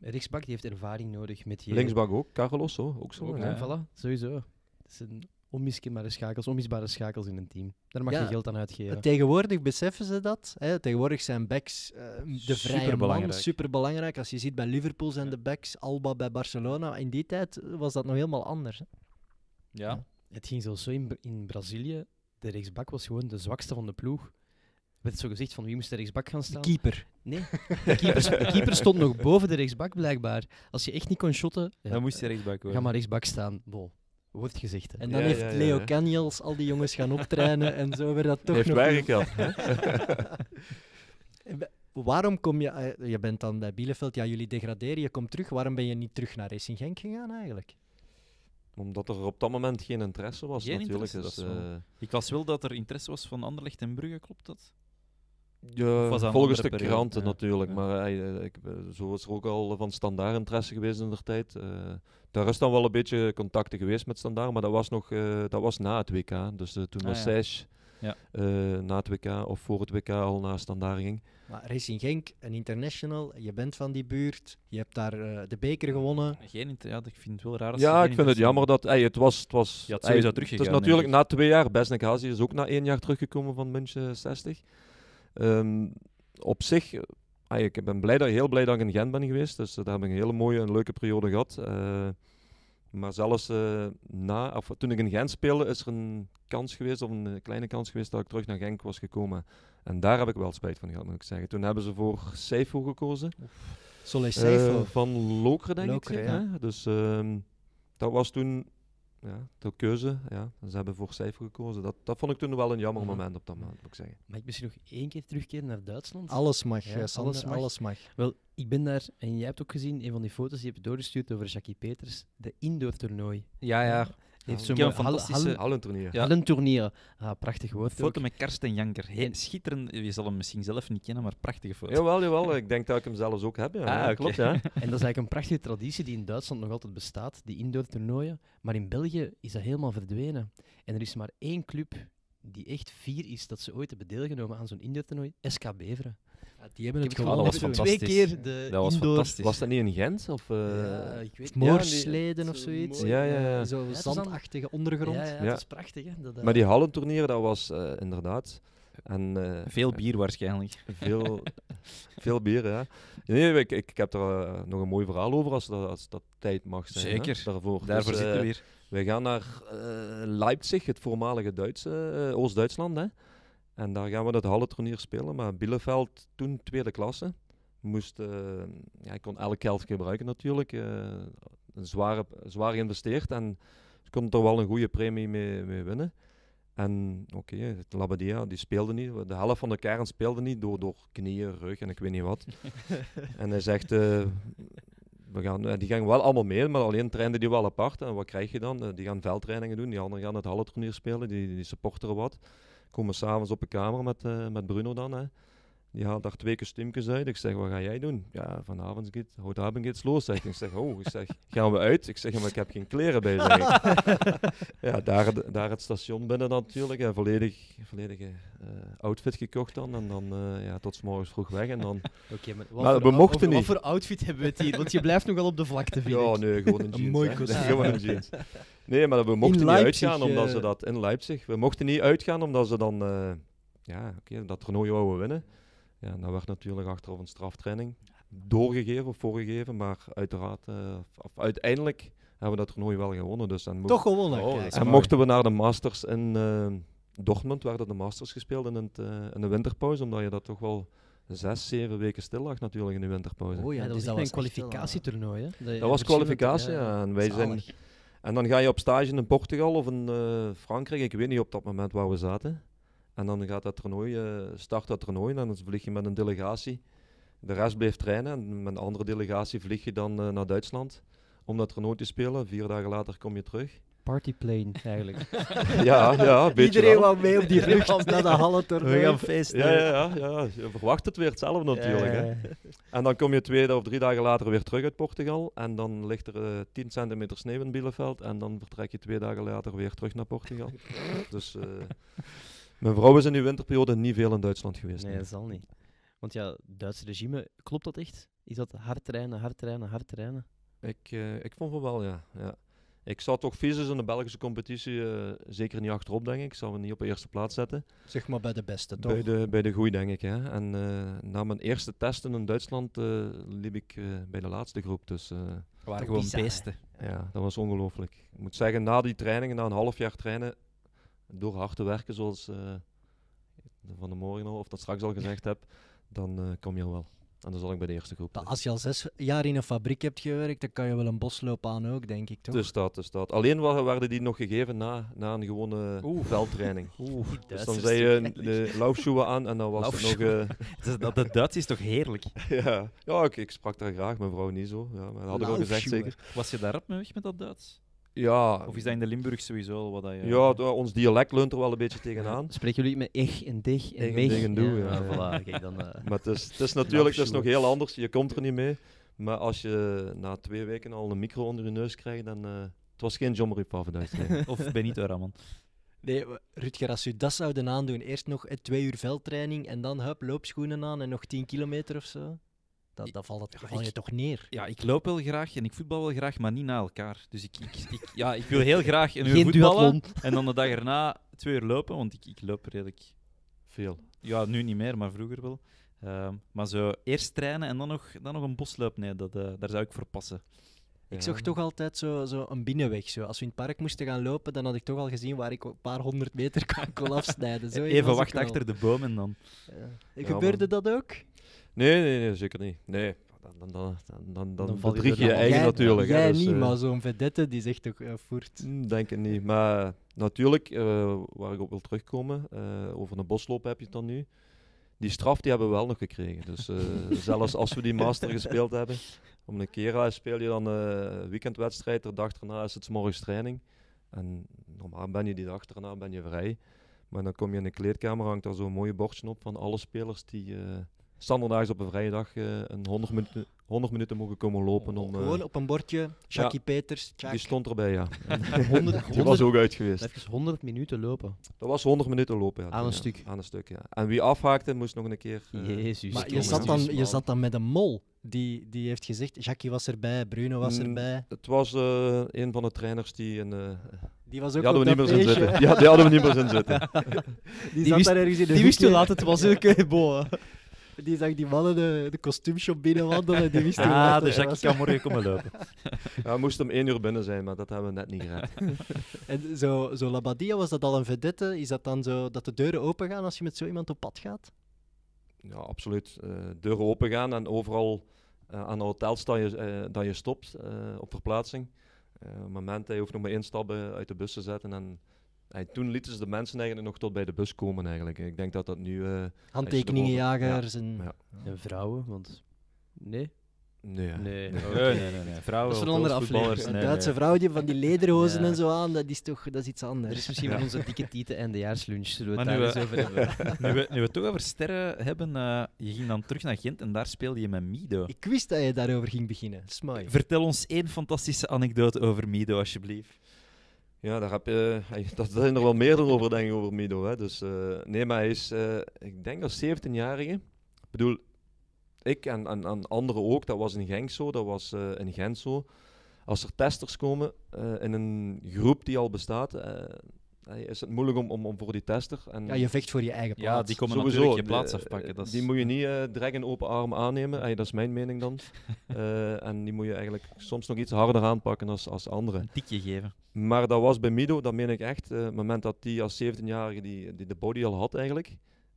Rechtsbak die heeft ervaring nodig met je... Linksbak ook, Carlos, ook zo. ja. Voilà, sowieso. Het is een onmiskenbare schakels, onmisbare schakels in een team. Daar mag je geld aan uitgeven. Tegenwoordig beseffen ze dat. Hè? Tegenwoordig zijn backs uh, de vrije man, superbelangrijk. Als je ziet bij Liverpool zijn de backs, Alba bij Barcelona. In die tijd was dat nog helemaal anders. Ja. Het ging zelfs zo in, in Brazilië. De rechtsbak was gewoon de zwakste van de ploeg werd zo gezegd van wie moest de rechtsbak gaan staan. De keeper. Nee, de keeper, de keeper, stond nog boven de rechtsbak blijkbaar. Als je echt niet kon shotten... dan moest je rechtsbak worden. Ga maar rechtsbak staan. bol wordt gezegd. En dan heeft Leo Caniels al die jongens gaan optrainen en zo werd dat toch heeft nog... Heeft Waarom kom je... Eh, je bent dan bij Bielefeld, ja, jullie degraderen, je komt terug. Waarom ben je niet terug naar Racing Genk gegaan eigenlijk? Omdat er op dat moment geen interesse was geen natuurlijk. Interesse, dus, eh, was Ik wel dat er interesse was van Anderlecht en Brugge, klopt dat? Ja, volgens de kranten natuurlijk. Maar eh, eh, eh, zo is er ook al van standaard interesse geweest in de tijd. daar is dan wel een beetje contacten geweest met standaard, maar dat was nog dat was na het WK. Dus toen ah, was na het WK of voor het WK al naar standaard ging. Maar Racing Genk, een international, je bent van die buurt, je hebt daar de beker gewonnen. Geen ja, ik vind het wel raar. Ja, ik vind het jammer dat het was. Het was het, het is natuurlijk na twee jaar. Besnik Hazi is ook na één jaar teruggekomen van München 60. Ehm, op zich, ik ben blij dat, heel blij dat ik in Gent ben geweest. Dus daar heb ik een hele mooie en leuke periode gehad. Eh, maar zelfs eh, na, of toen ik in Gent speelde, is er een kans geweest, of een kleine kans geweest, dat ik terug naar Genk was gekomen. En daar heb ik wel spijt van gehad, moet ik zeggen. Toen hebben ze voor Seifo gekozen. Soleil eh, Seifo. van Lokeren, denk ik. Dus ehm, dat was toen ja, de keuze. Ja. Ze hebben voor cijfer gekozen. Dat, dat vond ik toen wel een jammer mhm. moment op dat moment, moet ik zeggen. Mag ik misschien nog één keer terugkeren naar Duitsland? Alles mag, Sander, alles, mag. alles mag. Wel, ik ben daar, en jij hebt ook gezien, een van die foto's die je hebt doorgestuurd over Jackie Peters, de indoor toernooi. Ja, ja heeft zo'n een fantastische... Hallentourneren. Ja. Ah, prachtig woord. Foto met Karsten Janker. Heel schitterend. Je zal hem misschien zelf niet kennen, maar prachtige foto. Jawel, jawel. Ik denk dat ik hem zelfs ook heb. Ja. Ah, Klopt, ja. En dat is eigenlijk een prachtige traditie die in Duitsland nog altijd bestaat, die indoor toernooien. Maar in België is dat helemaal verdwenen. En er is maar één club die echt fier is dat ze ooit hebben deelgenomen aan zo'n indoor toernooi. SK Beveren die hebben het gewoon dat was twee keer de dat was Fantastisch. Was dat niet in Gent? Of, uh... ik weet of zoiets. Mooi, ja, ja, ja. Zo zandachtige ondergrond. Ja, ja, dat is prachtig. Hè? Dat, eh. Maar die hallentoernier, dat was eh, inderdaad... En, veel bier waarschijnlijk. Veel, veel bier, ja. Nee, ik, ik, heb er nog een mooi verhaal over als dat, als dat tijd mag zijn. Zeker, daarvoor, dus, daarvoor zitten we weer. Wij gaan naar Leipzig, het voormalige Duitse, Oost-Duitsland. Hè. En daar gaan we dat toernooi spelen. Maar Bielefeld, toen tweede klasse, moest, uh, ja, ik kon elk geld gebruiken natuurlijk. Uh, zwaar geïnvesteerd en ze kon er wel een goede premie mee, mee winnen. En oké, okay, Labadia die speelde niet. De helft van de kern speelde niet door, door knieën, rug en ik weet niet wat. en hij zegt, eh, we gaan, die gaan wel allemaal mee, maar alleen trainen die wel apart. En wat krijg je dan? die gaan veldtrainingen doen, die anderen gaan het toernooi spelen, die, die supporteren wat. Komen s'avonds op een kamer met, eh, met Bruno dan. Hè. Die haalt daar twee kostuumjes uit. Ik zeg, wat ga jij doen? Ja, vanavond gaat het iets los. Zeg. Ik zeg, oh, ik zeg, gaan we uit? Ik zeg, maar ik heb geen kleren bij. ja, daar, daar het station binnen natuurlijk. volledig, volledige eh, outfit gekocht dan. En dan eh, ja, tot s morgens vroeg weg. En dan, maar, maar we mochten niet. Wat voor outfit hebben we het hier? Want je blijft nog wel op de vlakte, vind Ja, nee, gewoon een jeans. Een mooi kostuum. Gewoon een jeans. Nee, maar we mochten niet uitgaan omdat ze eh, dat in Leipzig. We mochten niet uitgaan omdat ze dan eh, ja, okay, dat toernooi wouden winnen. Ja, dat werd natuurlijk achteraf een straftraining doorgegeven of voorgegeven, maar uiteraard, eh, of uiteindelijk hebben we dat toernooi wel gewonnen. Dus dan Toch gewonnen. Oh, en mochten we naar de Masters in uh, Dortmund, werden de Masters gespeeld in, de winterpauze, omdat je dat toch wel zes, zeven weken stil lag natuurlijk in de winterpauze. Oh ja, dat, is dat was een kwalificatietoernooi. Hè? dat was kwalificatie, ja. En wij zijn en dan ga je op stage in Portugal of in eh, Frankrijk, ik weet niet op dat moment waar we zaten. En dan gaat dat toernooi, eh, start dat toernooi en dan vlieg je met een delegatie. De rest blijft trainen en met een andere delegatie vlieg je dan eh, naar Duitsland om dat toernooi te spelen. Vier dagen later kom je terug partyplane eigenlijk. ja, ja, een beetje Iedereen wel. mee op die vlucht naar de Halle terug. We gaan feesten. Ja, ja, ja, Je verwacht het weer hetzelfde natuurlijk. Hè. En dan kom je twee of drie dagen later weer terug uit Portugal. En dan ligt er 10 eh, centimeter sneeuw in Bielefeld. En dan vertrek je twee dagen later weer terug naar Portugal. dus eh, mijn vrouw is in die winterperiode niet veel in Duitsland geweest. Nee, dat zal niet. Want ja, het Duitse regime, klopt dat echt? Is dat hard trainen, hard trainen, hard trainen? Ik, eh, ik vond het wel, ja. ja. Ik zat toch Visus in de Belgische competitie eh, zeker niet achterop, denk ik. Ik zou hem niet op de eerste plaats zetten. Zeg maar bij de beste, toch? Bij de, bij de goeie, denk ik. Hè. En eh, na mijn eerste testen in Duitsland eh, liep ik bij de laatste groep. Dus, waren gewoon de beste. Ja, dat was ongelooflijk. Ik moet zeggen, na die trainingen, na een half jaar trainen, door hard te werken, zoals van de morgen al, of dat straks al gezegd heb, dan kom je al wel. En dan zal ik bij de eerste groep. Als je al zes jaar in een fabriek hebt gewerkt, dan kan je wel een bosloop aan ook, denk ik toch? Dus dat, dus dat. Alleen werden die nog gegeven na, na een gewone veldtraining. Oef. Dus dan zei je eh, de laufschoenen aan en dan was het nog. Uh... dat, dat Duits is toch heerlijk? ja, ja ik, ik, sprak daar graag, mijn vrouw niet zo. Ja, maar dat hadden we gezegd zeker. Was je daarop mee weg met dat Duits? Ja. Of is dat in de Limburg sowieso wat dat Ja, ons dialect leunt er wel een beetje tegenaan. Spreken jullie met echt en dig en meeg en doe, ja. Ah, voilà, kijk, dan, eh, Maar het is, het is natuurlijk het is nog heel anders, je komt er niet mee. Maar als je na twee weken al een micro onder je neus krijgt, dan... Uh, het was geen John Marie Pavenduis. of Benito Raman. Nee, Rutger, als u dat zouden aandoen, eerst nog twee uur veldtraining en dan hup, loopschoenen aan en nog tien kilometer of zo dat, dat, valt, val je toch neer? Ja, ik loop wel graag en ik voetbal wel graag, maar niet na elkaar. Dus ik, ik, ik ja, ik wil heel graag een uur voetballen en dan de dag erna twee uur lopen, want ik, ik loop redelijk veel. Ja, nu niet meer, maar vroeger wel. Ehm, maar zo eerst trainen en dan nog, dan nog een bosloop, nee, dat, eh, daar zou ik voor passen. Ik zag zocht ehm. toch altijd zo, zo een binnenweg. Zo. Als we in het park moesten gaan lopen, dan had ik toch al gezien waar ik een paar honderd meter kan kon afsnijden. Zo, Even wachten achter de bomen dan. Ja. Gebeurde dat ook? Nee, nee, nee, zeker niet. Nee. Dan, dan, dan, dan, dan je je eigen natuurlijk. Jij dus, niet, eh, maar zo'n vedette die zegt toch eh, voert. Mm, denk ik niet. Maar natuurlijk, eh, waar ik op wil terugkomen, over een bosloop heb je het dan nu. Die straf die hebben we wel nog gekregen. Dus zelfs als we die master gespeeld hebben, om een keer speel je dan een weekendwedstrijd, de dag erna is het morgens training. En normaal ben je die dag erna ben je vrij. Maar dan kom je in de kleedkamer, hangt daar zo'n mooie bordje op van alle spelers die standaarddags op een vrijdag dag eh, een 100 minuten, 100 minuten mogen komen lopen. Om, eh, Gewoon op een bordje, Jackie Peters, Die stond erbij, ja. 100, die was ook uit geweest. Even 100 minuten lopen. Dat was 100 minuten lopen, ja. Aan een stuk. Aan een stuk, ja. En wie afhaakte, moest nog een keer... Eh, Jezus. Maar je zat, dan, je zat dan met een mol die, die heeft gezegd: Jackie was erbij, Bruno was mm, erbij. Het was uh, een van de trainers die. Een, uh, die was ook die hadden we niet meer zin zitten. Ja, die hadden we niet meer zin zitten. die, die wist, in de Die wist hoe laat het was, ook. Okay, die zag die mannen de, de kostuumshop binnenwandelen en die wist Ah, dus ik kan morgen komen lopen. Hij we moesten om één uur binnen zijn, maar dat hebben we net niet geraakt. en zo, zo Labadia, was dat al een vedette? Is dat dan zo dat de deuren open gaan als je met zo iemand op pad gaat? Ja, absoluut. Eh, deuren open gaan en overal eh, aan de hotels dat je, uh, dat je stopt op verplaatsing. op het moment, je hoeft nog maar één instappen uit de bus te zetten en toen lieten ze de mensen eigenlijk nog tot bij de bus komen eigenlijk. Ik denk dat dat nu... Eh, Handtekeningenjagers en, vrouwen, want... Nee? Nee, nee, nee, nee, nee, Vrouwen, dat is een andere aflevering. Nee, Duitse vrouw die van die lederhozen en zo aan, dat is toch dat is iets anders. Er is misschien wel onze dikke tieten en de jaarslunch, we nu, hebben. nu, we, het toch over sterren hebben, eh, je ging dan terug naar Gent en daar speelde je met Mido. Ik wist dat je daarover ging beginnen, Smile. Vertel ons één fantastische anekdote over Mido, alsjeblieft. Ja, daar heb je, eh, dat zijn er wel meerdere over, denk ik, over Mido. Hè. Dus, uh, nee, maar hij is, eh, ik denk als 17-jarige. Ik bedoel, ik en, en, anderen ook, dat was in Genk zo, dat was een in Gent zo. Als er testers komen in een groep die al bestaat, is het moeilijk om, om, om voor die tester. En ja, je vecht voor je eigen plaats. Ja, die komen Sowieso, natuurlijk je plaats eh, afpakken. Dat Die moet je niet uh, direct open arm aannemen. Hey, dat is mijn mening dan. Eh, en die moet je eigenlijk soms nog iets harder aanpakken als, als anderen. Een tikje geven. Maar dat was bij Mido, dat meen ik echt. Uh, het moment dat die als 17-jarige die, die de body al had eigenlijk.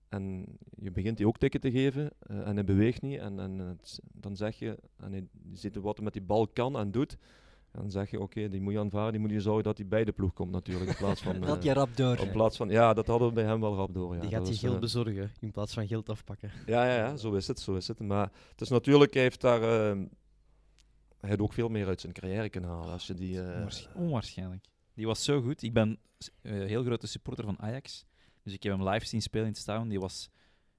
En je begint die ook tikken te geven en hij beweegt niet. En, en dan zeg je, en hij ziet wat hij met die bal kan en doet dan zeg je, oké, die moet je aanvaren, die moet je zorgen dat hij bij de ploeg komt natuurlijk. In plaats van, dat je eh, rap door. In plaats van, ja, dat hadden we bij hem wel rap door. Ja. Die gaat je geld eh, bezorgen in plaats van geld afpakken. Ja, ja, ja, zo is het, zo is het. Maar het is natuurlijk, hij heeft daar... Ehm, hij had ook veel meer uit zijn carrière kunnen halen. Als je die, eh, Onwaarschijnlijk. Die was zo goed. Ik ben een heel grote supporter van Ajax. Dus ik heb hem live zien spelen in het Die was,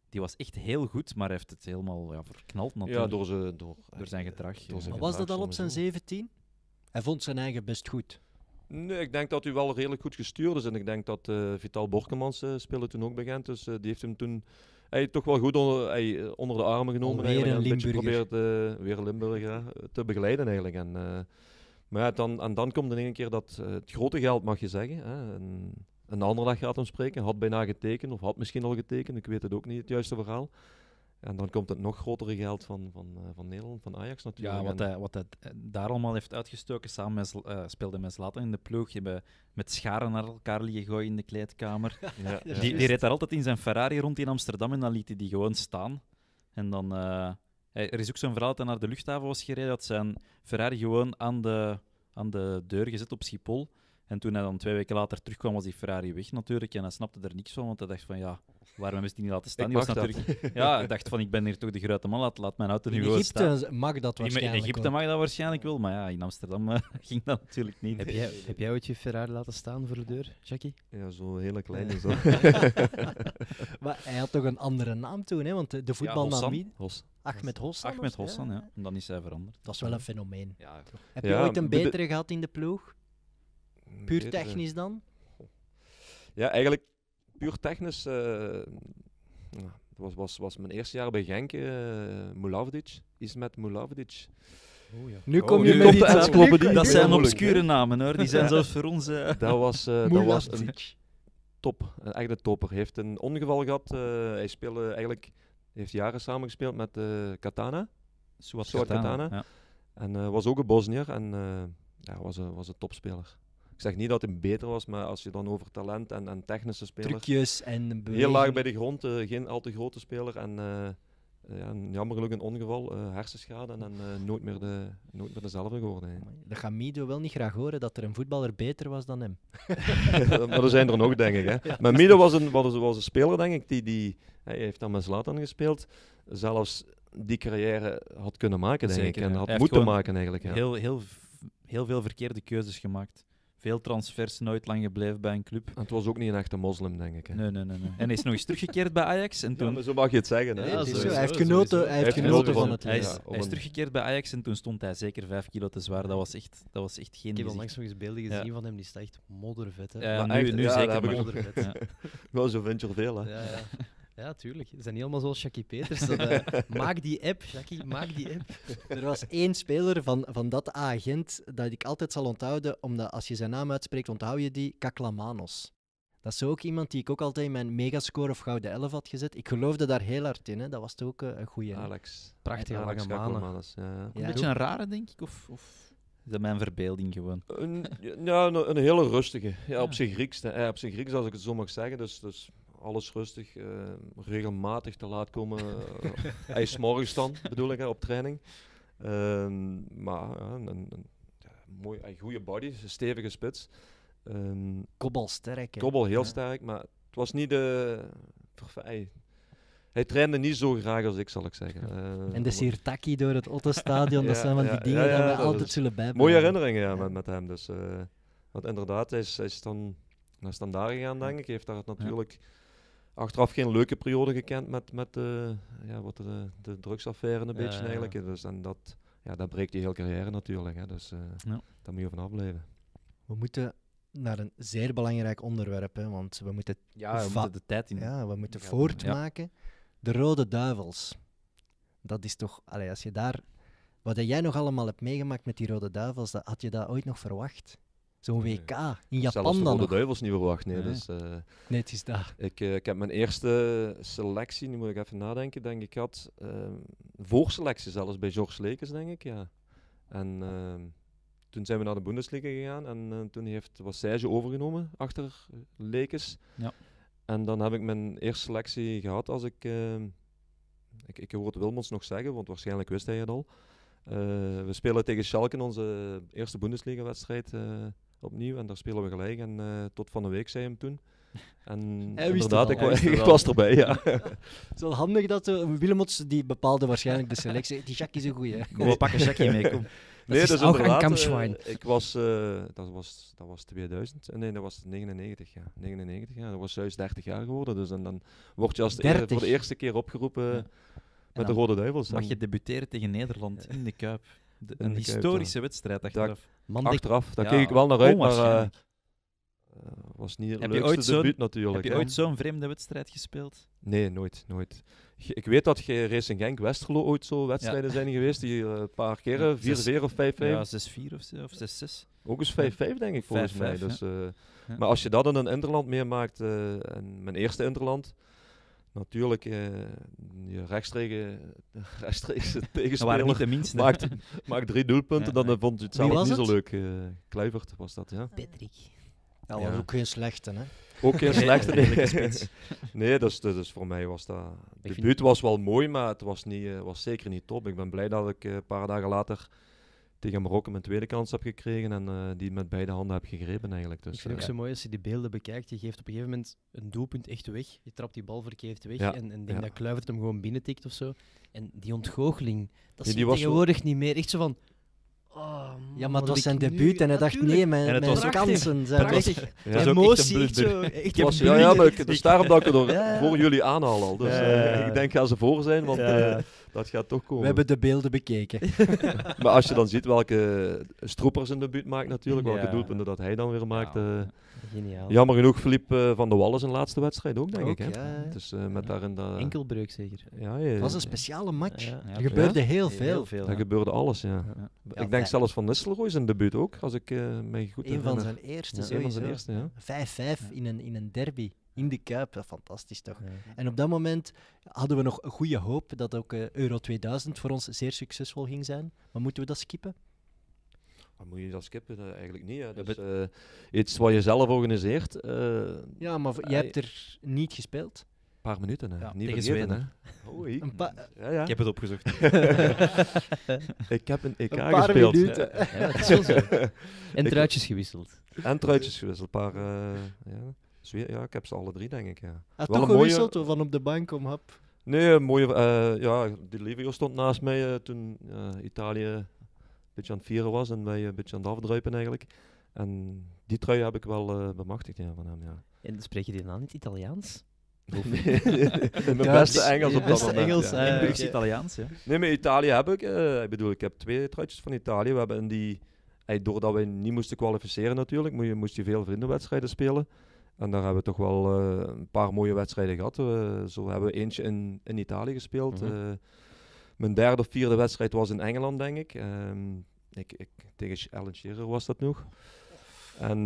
die was echt heel goed, maar heeft het helemaal ja, verknald natuurlijk. Ja, door, door, door zijn gedrag. maar gedrag, was dat al op zijn 17? Hij vond zijn eigen best goed. Nee, ik denk dat hij wel redelijk goed gestuurd is. En ik denk dat uh, Vital Borkemans uh, speelde toen ook begint, Dus eh, die heeft hem toen hij, toch wel goed onder, onder de armen genomen. Weer een, een weer Limburger te begeleiden eigenlijk. En, maar dan, en dan komt in één keer dat het grote geld, mag je zeggen. Hè, en, een andere dag gaat hem spreken. Had bijna getekend of had misschien al getekend. Ik weet het ook niet, het juiste verhaal. En dan komt het nog grotere geld van, van, eh, van Nederland, van Ajax natuurlijk. Ja, wat hij, wat hij eh, daar allemaal heeft uitgestoken, samen met, uh, speelde met Zlatan in de ploeg. Je met scharen naar elkaar liggen gooien in de kleedkamer. ja, Die, die reed daar altijd in zijn Ferrari rond in Amsterdam en dan liet hij die gewoon staan. En dan... Uh, er is ook zo'n verhaal dat hij naar de luchthaven was gereden, dat zijn Ferrari gewoon aan de, aan de deur gezet op Schiphol. En toen hij dan twee weken later terugkwam, was die Ferrari weg natuurlijk. En hij snapte er niks van, want hij dacht van ja, Waarom hebben ze die niet laten staan? Ik was natuurlijk, ja, ik dacht van, ik ben hier toch de grote man, laat, laat mijn auto nu staan. In Egypte mag dat waarschijnlijk In Egypte mag dat waarschijnlijk wel, maar ja, in Amsterdam eh, ging dat natuurlijk niet. Heb jij, heb jij ooit je Ferrari laten staan voor de deur, Jackie? Ja, zo hele kleine zo. maar hij had toch een andere naam toen, hè? want de voetbalnaam ja, Hossan. Hos. Ahmed Hossan. Ahmed Hossan, ja. En dan is hij veranderd. Dat is wel een fenomeen. Ja, heb je ooit een betere gehad in de ploeg? Puur technisch dan? Ja, eigenlijk puur technisch eh, was, was, was mijn eerste jaar bij Genk. Uh, eh, Mulavdic is met Mulavdic. Oh, ja. Nu oh, kom je met die Dat zijn, obscure namen hoor, die zijn ja. zelfs voor ons. Eh, dat, was, dat was een top, een echte topper. Heeft een ongeval gehad. hij speelde eigenlijk, heeft jaren samengespeeld met Katana, Suat Katana. Katana. Ja. En was ook een Bosnier en ja, was, was een topspeler. Ik zeg niet dat hij beter was, maar als je dan over talent en, en technische spelers... Trucjes en beweging. Heel laag bij de grond, eh, geen al te grote speler en... Eh, eh, ja, jammer genoeg een ongeval, hersenschade en nooit, meer de, nooit meer dezelfde geworden. Hè. Dat Mido wel niet graag horen, dat er een voetballer beter was dan hem. maar er zijn er nog, denk ik. Hè. maar Mido was een, was, een speler, denk ik, die, die hij heeft dan met Zlatan gespeeld. Zelfs die carrière had kunnen maken, denk ik. En had moeten maken, eigenlijk. Ja. Heel, heel, heel veel verkeerde keuzes gemaakt. Veel transfers, nooit lang gebleven bij een club. En het was ook niet een echte moslim, denk ik. Hè? Nee, nee, nee, nee. En hij is nog eens teruggekeerd bij Ajax. En toen... zo mag je het zeggen. Hè? hij heeft genoten, hij, heeft genoten van het hij is, hij is teruggekeerd bij Ajax en toen stond hij zeker 5 kilo te zwaar. Dat was echt, dat was echt geen. Ik heb langs nog eens beelden gezien van hem, die staat echt moddervet. Ja, nu, zeker. Moddervet. Wel zo'n ventje veel. Hè? Ja, tuurlijk. Ze zijn niet allemaal zoals Shaki Peters. Dat, eh, maak die app, Shaki, maak die app. Er was één speler van, van dat agent dat ik altijd zal onthouden, omdat als je zijn naam uitspreekt, onthoud je die, Kaklamanos. Dat is ook iemand die ik ook altijd in mijn megascore of gouden 11 had gezet. Ik geloofde daar heel hard in. Hè. Dat was toch ook eh, een goede. Alex. Prachtige Alex Kaklamanos. Ja, ja. Een beetje een rare, denk ik. Of, of... Is dat mijn verbeelding gewoon? Een, ja, een, hele rustige. Ja, Op zich Grieks. Hè. Op zich Grieks, als ik het zo mag zeggen. Dus, dus alles rustig, eh, regelmatig te laat komen. hij is morgens dan, bedoel ik, hè, op training. Ehm, maar een, een, mooi, een goede body, stevige spits. Um, Kobbel sterk. Hè? Kobbel heel sterk, maar het was niet de... Hij, hij trainde niet zo graag als ik, zal ik zeggen. Ehm, en de Sirtaki door het Otto-stadion, dat zijn van die dingen die we altijd zullen bijbrengen. Mooie herinneringen ja, met, met, hem. Dus, uh, want inderdaad, hij is, hij is dan naar Standaard gegaan, denk ik. Hij heeft daar natuurlijk achteraf geen leuke periode gekend met, met de, ja, wat de, de drugsaffaire een beetje eigenlijk. Dus, en dat, ja, dat breekt die hele carrière natuurlijk. Hè. Dus eh, daar moet je van afblijven. We moeten naar een zeer belangrijk onderwerp, hè, want we moeten, ja, we moeten de tijd in. Ja, we moeten voortmaken. De Rode Duivels. Dat is toch, allee, als je daar, wat jij nog allemaal hebt meegemaakt met die Rode Duivels, dat, had je dat ooit nog verwacht? Zo'n WK in Japan Zelfs dan. de Duivels niet verwacht. Nee, Dus, uh, nee het is daar. Ik, eh, ik heb mijn eerste selectie, nu moet ik even nadenken, denk ik had. voor ehm, voorselectie zelfs bij George Lekes, denk ik. Ja. En ehm, toen zijn we naar de Bundesliga gegaan en eh, toen heeft, was overgenomen achter Lekes. Ja. En dan heb ik mijn eerste selectie gehad als ik. Ehm, ik, ik hoorde Wilmots nog zeggen, want waarschijnlijk wist hij het al. we spelen tegen Schalke onze eerste Bundesliga-wedstrijd opnieuw. En daar spelen we gelijk. En eh, tot van de week zei hem toen. En inderdaad, ik, was, ik was erbij, ja. Het is wel handig dat uh, Willemots, die bepaalde waarschijnlijk de selectie. Die Jack is een goeie. Kom, pak we pakken Jackie mee, nee, dat is dus ook een eh, kamschwein. ik was, dat was, dat was 2000, nee, dat was 99, ja. 99, ja. Dat was juist 30 jaar geworden, dus en dan word je als e- voor de eerste keer opgeroepen met de Rode Duivels. Mag je debuteren tegen Nederland in de Kuip een historische eh, wedstrijd achteraf. Dat, achteraf, daar ja, keek ik wel naar uit, maar uh, was niet het leukste debuut natuurlijk. Heb je ooit zo'n vreemde wedstrijd gespeeld? Nee, nooit, nooit. ik weet dat je Racing Genk Westerlo ooit zo wedstrijden zijn geweest, die een paar keren, 4-4 of 5-5. Ja, 6-4 of 6-6. Ook eens 5-5 denk ik volgens 5 -5, mij. Dus, uh, Maar als je dat in een interland meemaakt, en mijn eerste interland, Natuurlijk, uh, je rechtstreeks, rechtstreeks tegenspeler niet de minste. Maakt, drie doelpunten, dan eh, vond je het zelf niet zo leuk. Uh, Kluivert was dat, ja. Patrick. ook geen slechte, hè? Ook geen slechte, nee. nee, dat is voor mij was dat... De buurt was wel mooi, maar het was, niet, was zeker niet top. Ik ben blij dat ik een paar dagen later tegen Marokko mijn tweede kans heb gekregen en eh, die met beide handen heb gegrepen eigenlijk. Dus, ik het ook eh, zo mooi als je die beelden bekijkt. Je geeft op een gegeven moment een doelpunt echt weg. Je trapt die bal verkeerd weg en, en denk dat Kluivert hem gewoon binnentikt of zo. En die ontgoocheling, dat is tegenwoordig niet meer. Echt zo van... Oh, ja, maar het was zijn debuut en hij dacht, nee, mijn, het mijn kansen zijn weg. Ja. Emotie, echt, echt Ja, ja, maar ik, dus daarom dat ik het voor jullie aanhalen al. Dus eh, ik denk, ga ze voor zijn, want dat gaat toch komen. We hebben de beelden bekeken. maar als je dan ziet welke stroepers in de buurt maakt natuurlijk, welke ja. doelpunten dat hij dan weer maakt. Ja. Eh, geniaal. Jammer genoeg verliep eh, Van de Wallen zijn laatste wedstrijd ook, denk ik. Hè? Ja. Eh, met daarin Enkelbreuk zeker. Ja, Het was een speciale match. er gebeurde heel veel. veel er gebeurde alles, ja. ik denk zelfs Van Nistelrooy zijn debuut ook, als ik mij goed herinner. Een van zijn eerste, Een zijn eerste, ja. 5-5 in, een, in een derby in de Kuip. Dat fantastisch toch? En op dat moment hadden we nog een goede hoop dat ook eh, Euro 2000 voor ons zeer succesvol ging zijn. Maar moeten we dat skippen? Maar moet je dat skippen? Eh, eigenlijk niet. Hè. Dus, eh, iets wat je zelf organiseert. ja, maar jij hebt er niet gespeeld. Een paar minuten, hè. niet tegen hè. ik. Ja, ja. ik heb het opgezocht. ik heb een EK gespeeld. En truitjes gewisseld. En truitjes gewisseld, paar ja, ik heb ze alle drie, denk ik. Ja. Had toch gewisseld mooie... van op de bank om hap? Nee, een mooie, uh, ja, Livio stond naast mij eh, toen eh, Italië een beetje aan het vieren was en wij een beetje aan het afdruipen eigenlijk. En die trui heb ik wel bemachtigd ja, van hem, ja. En spreek je die nou niet Italiaans? nee, mijn beste Engels op dat moment. Engels, ja. Uh, Italiaans, ja. Nee, maar Italië heb ik. ik bedoel, ik heb twee truitjes van Italië. We hebben die... doordat wij niet moesten kwalificeren natuurlijk, je, moest je veel vriendenwedstrijden spelen. En daar hebben we toch wel eh, een paar mooie wedstrijden gehad. We, eh, zo hebben we eentje in, in Italië gespeeld. Mhm. Eh, mijn derde of vierde wedstrijd was in Engeland, denk ik. Ehm, ik, ik tegen Alan Shearer was dat nog. En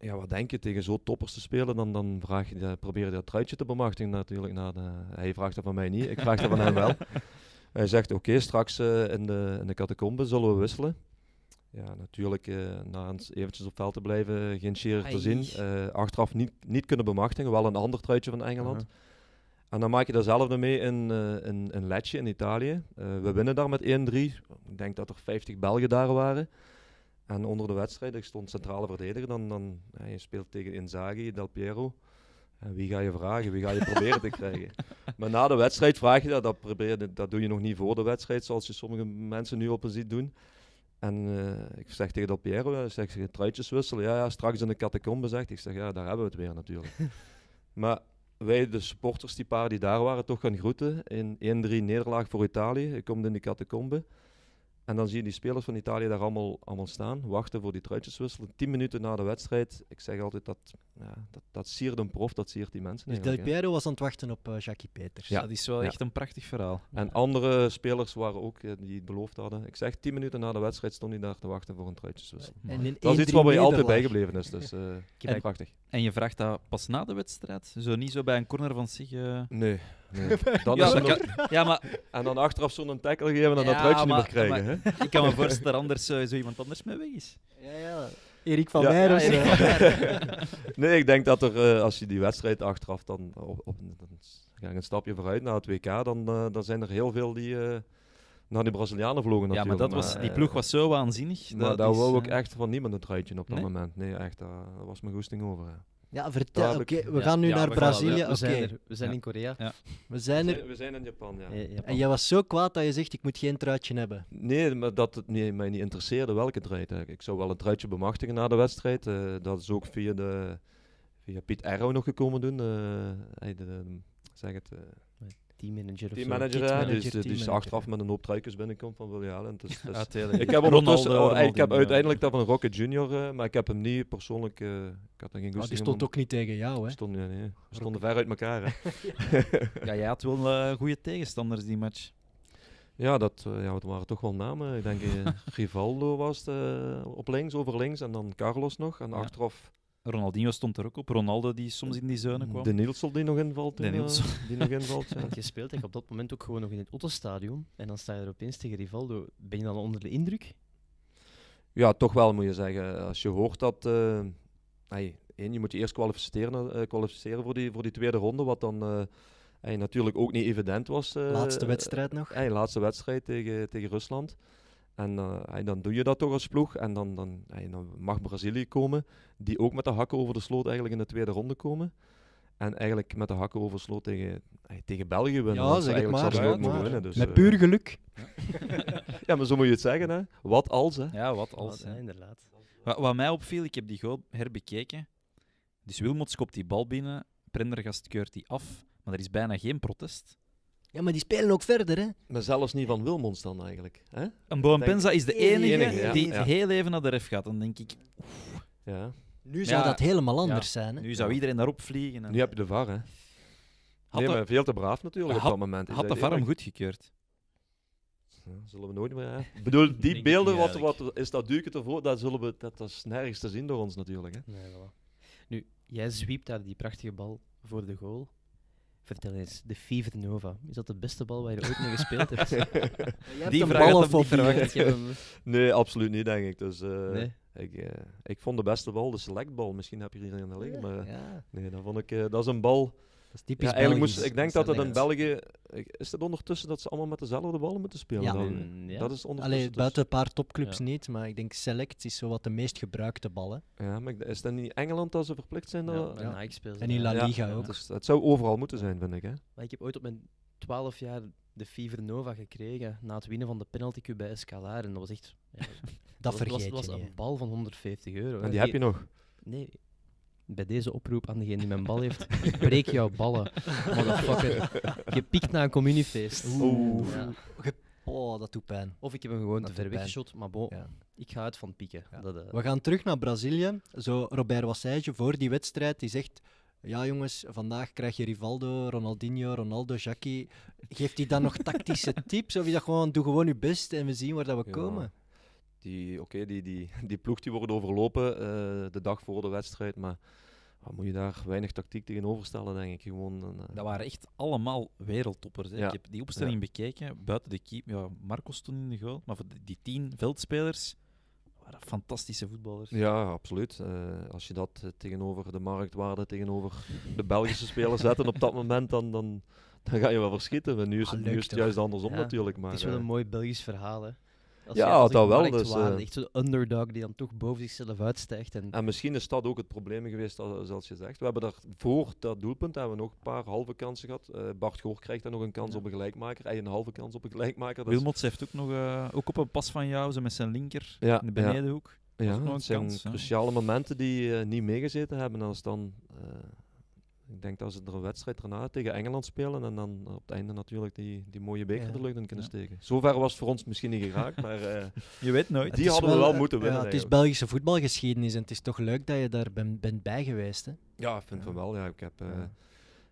ja, wat denk je, tegen zo'n toppers te spelen, dan, dan vraag je, probeer je dat truitje te bemachtigen natuurlijk. Naar nou, hij vraagt dat van mij niet, ik vraag dat van hem wel. Hij zegt, oké, straks in de, in de catacombe zullen we wisselen ja, natuurlijk eh, na eens eventjes op veld te blijven, eh, geen cheer te zien. Eh, achteraf niet, niet kunnen bemachtigen, wel een ander truitje van Engeland. En dan maak je datzelfde mee in, in, in in Italië. we winnen daar met 1-3. Ik denk dat er 50 Belgen daar waren. En onder de wedstrijd, ik stond centrale verdediger, dan, dan je speelt tegen Inzaghi, Del Piero. En wie ga je vragen? Wie ga je proberen te krijgen? Maar na de wedstrijd vraag je dat. Dat, probeer, dat doe je nog niet voor de wedstrijd, zoals je sommige mensen nu op een ziet doen. En eh, ik zeg tegen dat Piero, ik zeg, truitjes wisselen, ja, ja, straks in de catacombe zegt. Ik zeg, ja, daar hebben we het weer natuurlijk. maar wij, de supporters, die paar die daar waren, toch gaan groeten in 1-3 nederlaag voor Italië. Ik kom in de catacombe. En dan zie je die spelers van Italië daar allemaal, allemaal staan, wachten voor die wisselen. Tien minuten na de wedstrijd, ik zeg altijd dat ja, dat, dat siert een prof, dat siert die mensen. Dus Del Piero was aan het wachten op uh, Jackie Peters. Ja. Dat is wel echt een prachtig verhaal. En andere spelers waren ook eh, die het beloofd hadden. Ik zeg, tien minuten na de wedstrijd stond hij daar te wachten voor een truitjeswissel. dat is iets wat je altijd bijgebleven is, dus uh, eh, prachtig. En je vraagt dat pas na de wedstrijd? Zo niet zo bij een corner van zich? Nee, Dan ja, ja, maar... En dan achteraf zo'n tackle geven en dat ruitje niet meer krijgen. hè? Ik kan me voorstellen dat anders uh, zo iemand anders mee weg is. Ja, ja. Erik van ja. Dus, eh. nee, ik denk dat er, eh, als je die wedstrijd achteraf dan op, op een stapje vooruit naar het WK, dan, dan zijn er heel veel die naar die Brazilianen vlogen natuurlijk. Ja, maar, dat was, die ploeg was zo waanzinnig. dat daar is, wou ik echt van niemand een ruitje op dat moment. Nee, echt, daar was mijn goesting over. Hè. Ja, vertel. Oké, we gaan nu naar Brazilië. we zijn, er. We zijn in Korea. We zijn er. We zijn in Japan, ja. En jij was zo kwaad dat je zegt, ik moet geen truitje hebben. Nee, maar dat het nee, mij niet interesseerde welke truit Ik zou wel een truitje bemachtigen na de wedstrijd. Eh, dat is ook via, de, via Piet Erro nog gekomen doen. Uh, de, zeg het... Eh, Team manager, die is dus, eh, dus achteraf met een hoop truikers binnenkomt van Willy Allen. dus, dus ik heb, Ronaldo, eh, ik heb uiteindelijk dat van Rocket Junior, eh, maar ik heb hem niet persoonlijk... ik had geen ah, die stond ook niet tegen jou, hè? We stonden ver uit elkaar, hè. ja, jij had wel uh, goede tegenstanders die match. Ja, dat, ja, waren toch wel namen. Ik denk Rivaldo was op links, over links, en dan Carlos nog. En achteraf Ronaldinho stond er ook op. Ronaldo die soms in die zuinen kwam. De Nielsen die nog invalt. De eh, die nog invalt, je speelt ik, op dat moment ook gewoon nog in het Otto-stadion. En dan sta je er opeens tegen Rivaldo. Ben je dan onder de indruk? Ja, toch wel moet je zeggen. Als je hoort dat... Eh, je moet je eerst kwalificeren, eh, kwalificeren voor, die, voor die tweede ronde. Wat dan... natuurlijk ook niet evident was. laatste wedstrijd nog? Hey, laatste wedstrijd tegen, tegen Rusland. En eh, dan doe je dat toch als ploeg. En dan, dan, dan mag Brazilië komen, die ook met de hakken over de sloot eigenlijk in de tweede ronde komen. En eigenlijk met de hakken over de sloot tegen, tegen België winnen. Ja, zeg het maar. Winnen, dus, met eh, puur geluk. ja, maar zo moet je het zeggen. Hè. Wat als, hè? Ja, wat als. Wat, inderdaad. Wat, wat, mij opviel, ik heb die goal herbekeken. Dus Wilmots kopt die bal binnen, Prendergast keurt die af, maar er is bijna geen protest. Ja, maar die spelen ook verder, hè? Maar zelfs niet van Wilmons dan eigenlijk. Hè? En is de enige, die ja. heel even naar de ref gaat. Dan denk ik... Ja. Nu zou dat helemaal anders zijn. Hè? Nu zou iedereen daarop vliegen. En... Nu heb je de VAR, hè? Had nee, maar veel te braaf natuurlijk op dat moment. had de VAR hem goedgekeurd? zullen we nooit meer. Ik bedoel, die beelden, wat, wat is dat duiken ervoor? Dat, zullen we, dat, dat is nergens te zien door ons natuurlijk. Hè? Nee, voilà. Nu, jij zwiept daar die prachtige bal voor de goal. Vertel eens, de Fever Nova, is dat de beste bal waar je ooit mee gespeeld hebt? die vraag had verwacht. nee, absoluut niet, denk ik. Dus, eh, ik, eh, ik vond de beste bal de selectbal. Misschien heb je aan de liggen, maar nee, dat, vond ik, eh, dat is een bal typisch ja, eigenlijk Ik denk dat het in België... Is het ondertussen dat ze allemaal met dezelfde ballen moeten spelen? Mm, dat is ondertussen alleen dus- buiten een paar topclubs niet, maar ik denk Select is zo wat de meest gebruikte ballen. Ja, maar is dat niet Engeland dat ze verplicht zijn? Dat... En in La Liga ook. het zou overal moeten zijn, vind ik. Hè? Maar ik heb ooit op mijn 12 jaar de Fever Nova gekregen na het winnen van de penaltycube bij Escalade. En dat was echt... dat, vergeet was, was, was een bal van 150 euro. En die heb je nog? Nee, bij deze oproep aan degene die mijn bal heeft, breek jouw ballen, motherfucker. Je piekt naar een communiefeest. Oeh. Oh, dat doet pijn. Of ik heb hem gewoon te ver weggeschot, maar bon, ik ga uit van pieken. Dat, eh, We gaan terug naar Brazilië. Zo, Robert Wassage voor die wedstrijd, die zegt... Ja, jongens, vandaag krijg je Rivaldo, Ronaldinho, Ronaldo, Jackie. Geeft hij dan nog tactische tips? Of is dat gewoon, doe gewoon je best en we zien waar dat we komen? die, oké die, die, die ploeg die wordt overlopen eh, de dag voor de wedstrijd, maar wat moet je daar weinig tactiek tegenover stellen, denk ik. Gewoon, eh, dat waren echt allemaal wereldtoppers. Ik heb die opstelling bekeken, buiten de keep, ja, Marcos toen in de goal, maar voor die tien veldspelers waren fantastische voetballers. Ja, absoluut. Eh, als je dat tegenover de marktwaarde, tegenover de Belgische spelers zetten op dat moment, dan... dan dan ga je wel verschieten. Maar nu is, ah, het, juist andersom natuurlijk. Maar, het is wel een mooi Belgisch verhaal. Hè? ja, dat wel. Dus, waan, eh, echt zo'n underdog die dan toch boven zichzelf uitstijgt. En... en misschien is dat ook het probleem geweest, als, zoals je zegt. We hebben daar voor dat doelpunt hebben we nog een paar halve kansen gehad. Eh, Bart Goor krijgt dan nog een kans op een gelijkmaker. Hij een halve kans op een gelijkmaker. Dus... Wilmots heeft ook nog eh, ook op een pas van jou, zo met zijn linker in de benedenhoek. Ja, het zijn kans, cruciale momenten die niet meegezeten hebben. Als dan ik denk dat ze er een wedstrijd daarna tegen Engeland spelen en dan op het einde natuurlijk die, die mooie beker ja. de lucht in kunnen ja. steken. Zover was het voor ons misschien niet geraakt, maar eh, je weet nooit. Die hadden wel, we wel eh, moeten winnen. Ja, het is Belgische voetbalgeschiedenis en het is toch leuk dat je daar ben, bent bij geweest. Hè? Ja, ik vind van wel. Ja, ik heb, eh,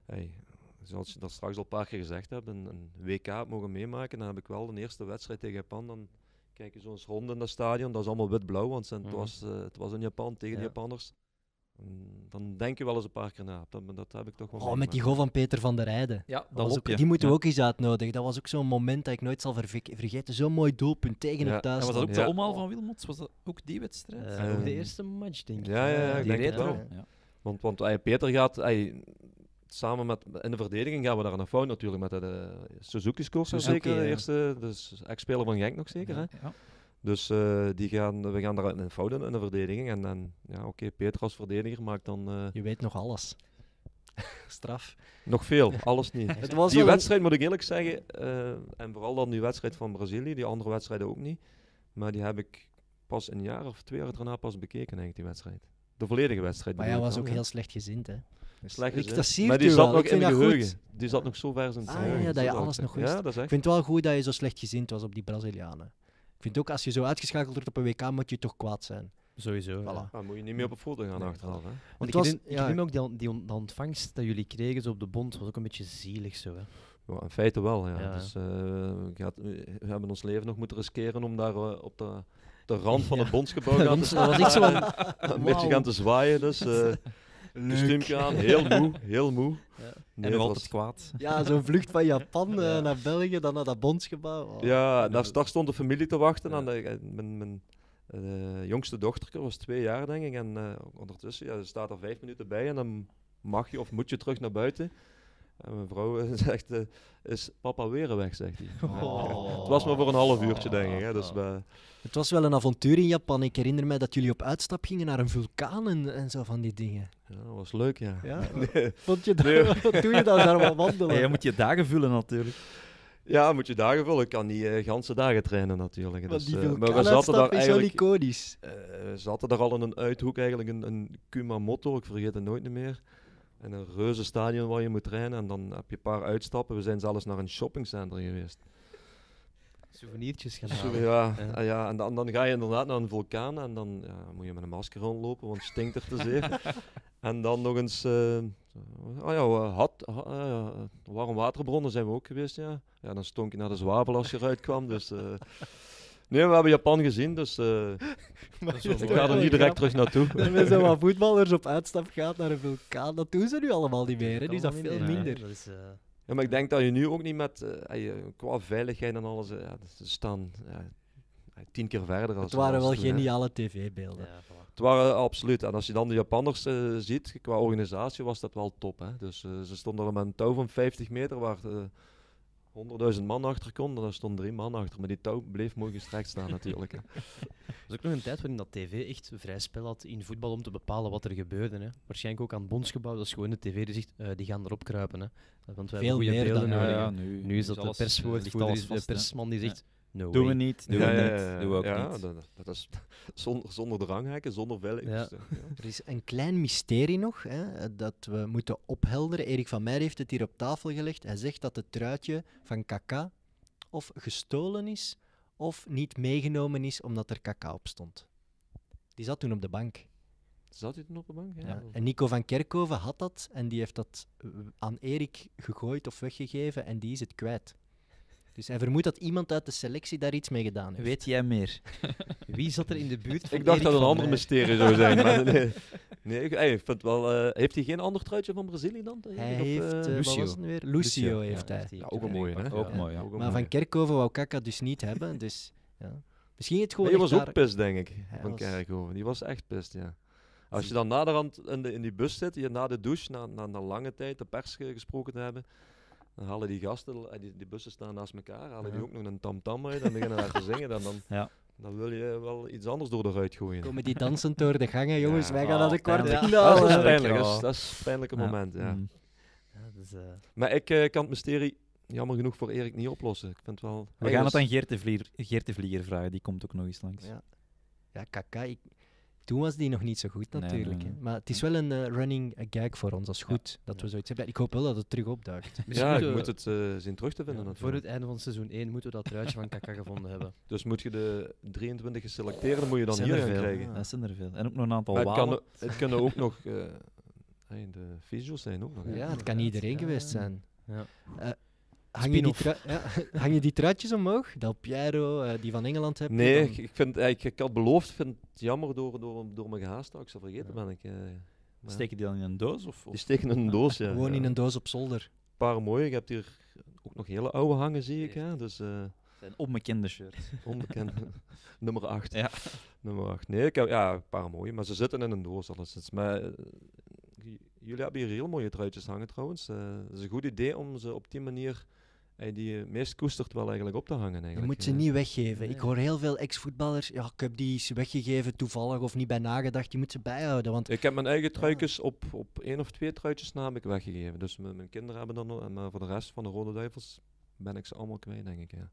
hey, zoals je dat straks al een paar keer gezegd hebt, een, WK mogen meemaken. Dan heb ik wel de eerste wedstrijd tegen Japan. Dan kijk je zo eens rond in dat stadion. Dat is allemaal wit-blauw, want het, mhm. was, het was in Japan tegen de Japanners. Mm, dan denk je wel eens een paar keer na. Dat, dat heb ik toch wel. Oh, met die goal van Peter van der Rijden. Ja, dat was ook, die moeten we ook eens uitnodigen. Dat was ook zo'n moment dat ik nooit zal vergeten. Zo'n mooi doelpunt tegen het thuis. was dat ook de omhaal van Wilmots? Was dat ook die wedstrijd? Eh, ook de eh, eerste match, denk ik. Ja, ja, eh, die ik wel. Want, want als Peter gaat. samen met in de verdediging gaan we daar een fout natuurlijk met de, de Suzuki scoort zeker de eerste dus ex-speler van Genk nog zeker hè? Dus eh, die gaan, we gaan daar een fout in, de verdediging. En dan, ja, oké, okay, Peter als verdediger maakt dan... Eh, je weet nog alles. Straf. Nog veel, alles niet. die wedstrijd, moet ik eerlijk zeggen, eh, en vooral dan die wedstrijd van Brazilië, die andere wedstrijden ook niet. Maar die heb ik pas een jaar of twee jaar daarna pas bekeken, eigenlijk, die wedstrijd. De volledige wedstrijd. Maar hij was ook heel slecht gezind, hè? Dus slecht maar die zat nog in je geheugen. Die zat nog zo ver zijn ah, ja, dat je alles nog wist. ik vind het wel goed dat je zo slecht gezind was op die Brazilianen. Ik vind ook als je zo uitgeschakeld wordt op een WK, moet je toch kwaad zijn. Sowieso. Voilà. Ja. Ah, Dan moet je niet meer op het foto gaan nee. achterhalen. Hè? Want ik vind ook die, die ontvangst dat jullie kregen zo op de bond, was ook een beetje zielig zo. Hè? Ja, in feite wel, ja. Dus, eh, we hebben ons leven nog moeten riskeren om daar eh, op de, de rand van het bondsgebouw gaan te, was zo een, beetje gaan te zwaaien. Dus, eh, Leuk. aan, heel moe, heel moe. Ja. en nog altijd kwaad. Ja, zo'n vlucht van Japan eh, naar België, dan naar dat bondsgebouw. Oh. Ja, daar, stond de familie te wachten. Aan mijn, mijn eh, jongste dochter was twee jaar, denk ik. En eh, ondertussen ja, ze staat er vijf minuten bij en dan mag je of moet je terug naar buiten. En mijn vrouw zegt, eh, is papa weer weg, zegt hij. Oh. Het was maar voor een half uurtje, denk ik. Hè. Dus, Het was wel een avontuur in Japan. Ik herinner me dat jullie op uitstap gingen naar een vulkaan en, zo van die dingen. Ja, dat was leuk, ja. Vond je dat, nee. Wat doe je dan daar wel wandelen? Ja, je moet je dagen vullen natuurlijk. Ja, moet je dagen vullen. Ik kan niet uh, ganse dagen trainen natuurlijk. Dus, eh, maar we zaten daar is we zaten daar al in een uithoek eigenlijk, een, een Kumamoto, ik vergeet het nooit meer in een reuze stadion waar je moet trainen. En dan heb je een paar uitstappen. We zijn zelfs naar een shoppingcenter geweest. Souveniertjes gaan Ja, ja. Ah, ja en dan, dan, ga je inderdaad naar een vulkaan en dan ja, moet je met een masker rondlopen, want het stinkt er te zeer. en dan nog eens, oh ja, had, uh, warm waterbronnen zijn we ook geweest, ja. Ja, dan stonk je naar de zwavel als je eruit kwam, dus... Eh, Nee, we hebben Japan gezien, dus uh, ik ga er niet direct terug naartoe. Er zijn wat voetballers op uitstap gaat naar een vulkaan. Dat doen ze nu allemaal niet meer, hè. nu is dat veel minder. Dat is, eh, Ja, maar ik denk dat je nu ook niet met, eh, qua veiligheid en alles, ja, dus ze staan tien keer verder. Als het waren wel geniale tv-beelden. Ja, voilà. Het waren absoluut. En als je dan de Japanners ziet, qua organisatie was dat wel top. Hè. Dus ze stonden er met een touw van 50 meter, waar 100.000 man achter kon, daar stonden drie man achter. Maar die touw bleef mooi gestrekt staan natuurlijk. Hè. Er was ook nog een tijd waarin dat tv echt vrij spel had in voetbal om te bepalen wat er gebeurde. Hè. Waarschijnlijk ook aan het bondsgebouw, dat is gewoon de tv die zegt, die gaan erop kruipen. Hè. Want wij Veel hebben goede beelden nodig. Ja, nu, nu, is dat de eh, perswoord, de persman die zegt doen we niet. Doen we niet. Doen we ook niet. Dat, dat is zonder, zonder dranghekken, zonder velletjes. Er is een klein mysterie nog hè, dat we moeten ophelderen. Erik van Meijer heeft het hier op tafel gelegd. Hij zegt dat het truitje van Kaka of gestolen is of niet meegenomen is omdat er Kaka op stond. Die zat toen op de bank. Zat hij toen op de bank? Ja. En Nico van Kerkhoven had dat en die heeft dat eh, aan Erik gegooid of weggegeven en die is het kwijt. Dus hij vermoedt dat iemand uit de selectie daar iets mee gedaan heeft. Weet jij meer? Wie zat er in de buurt van Ik dacht dat dat een ander mysterie zou zijn, maar nee. nee ik, vind wel, eh, heeft hij geen ander truitje van Brazilië dan? Hij heeft, eh, eh, Lucio. weer? Lucio. heeft hij. Ja, ook een mooie, hè? Ook mooi, ja. Maar van Kerkhoven wou Kaka dus niet hebben, dus... Ja. Misschien het gewoon... Hij was ook pist, denk ik, van Kerkhoven. Die was echt pist, ja. Als je dan naderhand in, de, in die bus zit, je na de douche, na, na, na lange tijd de pers gesproken te hebben, dan halen die gasten, eh, die, die bussen staan naast elkaar, halen die ook nog een tamtam uit en beginnen daar te zingen. Dan, dan, Dan wil je wel iets anders door de ruit gooien. Komen die dansend door de gangen, jongens. wij gaan naar de kwartfinale. Dat is pijnlijk. Dat is, dat pijnlijke moment, ja. Dus, Maar ik eh, kan het mysterie jammer genoeg voor Erik niet oplossen. Ik vind wel... We gaan het aan Geert de, Vlier, Geert de Vlier vragen, die komt ook nog eens langs. Ja, ja Kaka, ik, toen was die nog niet zo goed natuurlijk. Maar het is wel een eh, running gag voor ons. Dat is goed dat we zoiets hebben. Ik hoop wel dat het terug opduikt. ja, ik moet het uh, zien terug te vinden. voor het einde van seizoen 1 moeten we dat truitje van Kaka gevonden hebben. Dus moet je de 23 dan moet je dan hier krijgen. Ja, dat zijn er veel. En ook nog een aantal waal. het, kan, kunnen ook nog... Uh, de visuals zijn ook nog. Ja, het kan iedereen geweest zijn. Ja. Hang je die truitjes omhoog? Del Piero, eh, die van Engeland hebt? Nee, ik, vind, eh, ik, ik had beloofd, vind het jammer door, door, door mijn gehaast dat ik zal vergeten ben. Ik, uh, Steken die dan in een doos? Of, Die steken in een doos, ja. Gewoon in een doos op zolder. Een paar mooie. Ik heb hier ook nog hele oude hangen, zie ik. Hè? Dus, uh... Zijn onbekende shirt. Onbekende. Nummer 8. Ja. Nummer 8. Nee, ja, een paar mooie, maar ze zitten in een doos alleszins. Maar jullie hebben hier heel mooie truitjes hangen trouwens. het is een goed idee om ze op die manier die eh, meest koestert wel eigenlijk op te hangen. Eigenlijk. Je moet ze eh. niet weggeven. Ik hoor heel veel ex-voetballers, ja, ik heb die weggegeven toevallig of niet bij nagedacht, je moet ze bijhouden. Want... Ik heb mijn eigen truitjes, op, op één of twee truitjes namelijk ik weggegeven. Dus mijn, kinderen hebben dan nog, maar eh, voor de rest van de Rode Duivels ben ik ze allemaal kwijt, denk ik. Ja.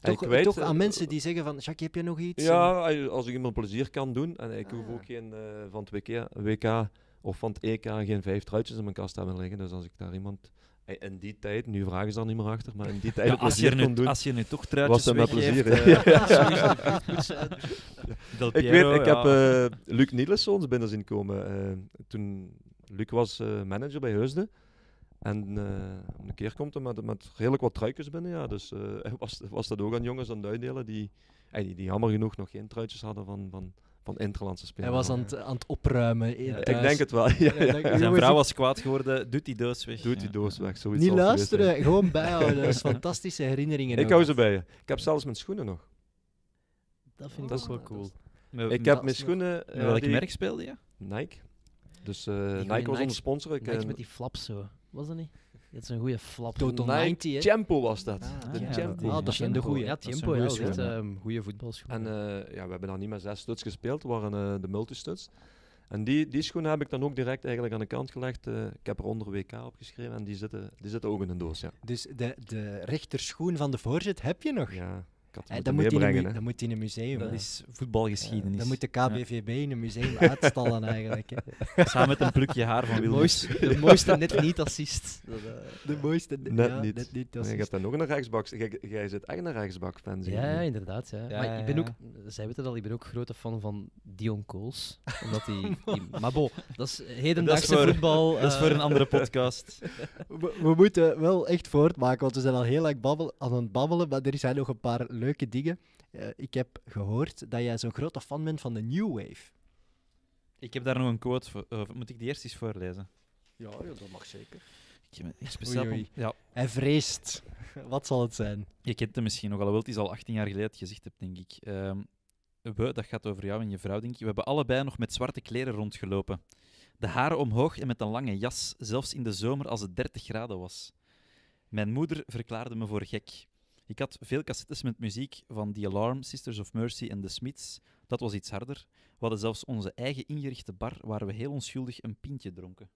Toch, weet, toch aan mensen die zeggen van, Jacques, heb je nog iets? Ja, als ik iemand plezier kan doen. En ik ah. hoef ook geen van het WK, WK, of van het EK geen vijf truitjes in mijn kast te hebben liggen. Dus als ik daar iemand in die tijd, nu vragen ze dan niet meer achter, maar in die tijd ja, als, je nu, doen, toch truitjes was met plezier. Eh, ik weet, ik heb uh, Luc Nielsen ons binnen zien komen. Eh, toen Luc was manager bij Heusden. En een keer komt hij met, met redelijk wat truitjes binnen. Ja. Dus was, was dat ook aan jongens aan duidelen die, die, die jammer genoeg nog geen truitjes hadden van, van van Interlandse spelen. Hij was oh, aan het, aan het opruimen. Eh, ik denk het wel. Ja, Zijn vrouw was kwaad geworden. Doet die doos weg. Doet die doos weg. Zoiets Niet luisteren, gewoon bijhouden. Dat is fantastische herinneringen. Ik hou ze bij je. Ik heb zelfs mijn schoenen nog. Dat vind ik ook wel cool. ik heb mijn schoenen. Eh, welk merk speelde je? Nike. Dus eh, Nike was onze sponsor. Ik, Nike met die flaps zo. Was dat niet? Dat is een goede flap. Total 90, Tempo was dat. Ah, de ja, Tempo. Ah, dat zijn de goede. Ja, Tempo. is een goede ehm, voetbalschoen. En eh, ja, we hebben dan niet meer zes studs gespeeld, waren uh, de studs En die, die schoenen heb ik dan ook direct eigenlijk aan de kant gelegd. Eh. ik heb er onder WK op geschreven en die zitten, die zitten ook in een doos. Ja. Dus de, de rechterschoen van de voorzet heb je nog? Ja. Eh, dan moet in, in een museum. Dat is voetbalgeschiedenis. Eh, dan moet de KBVB in een museum uitstallen eigenlijk. Hè. Samen met een plukje haar van Willem. De mooiste net niet-assist. De mooiste net, niet. niet assist. je gaat dan nog een rechtsbak. Jij zit echt een rechtsbak fan. Ja, inderdaad. Ja. maar ik ben ook, zij weten dat, ik ben ook grote fan van Dion Kools. Omdat die, die, maar bo, dat is hedendaagse voetbal. Dat is voor een eh, andere podcast. we, moeten wel echt voortmaken, want we zijn al heel lang aan het babbelen, maar er zijn nog een paar leuke dingen. Eh, ik heb gehoord dat jij zo'n grote fan bent van de New Wave. Ik heb daar nog een quote voor. moet ik die eerst eens voorlezen? Ja, ja dat mag zeker. Ik heb speciaal oei, Ja. Hij vreest. Wat zal het zijn? Je kent hem misschien nog, alhoewel het is al 18 jaar geleden gezegd gezicht hebt, denk ik. Ehm, we, dat gaat over jou en je vrouw, denk ik. We hebben allebei nog met zwarte kleren rondgelopen. De haren omhoog en met een lange jas, zelfs in de zomer als het 30 graden was. Mijn moeder verklaarde me voor gek. Ik had veel cassettes met muziek van The Alarm, Sisters of Mercy en The Smiths. Dat was iets harder. We hadden zelfs onze eigen ingerichte bar waar we heel onschuldig een pintje dronken.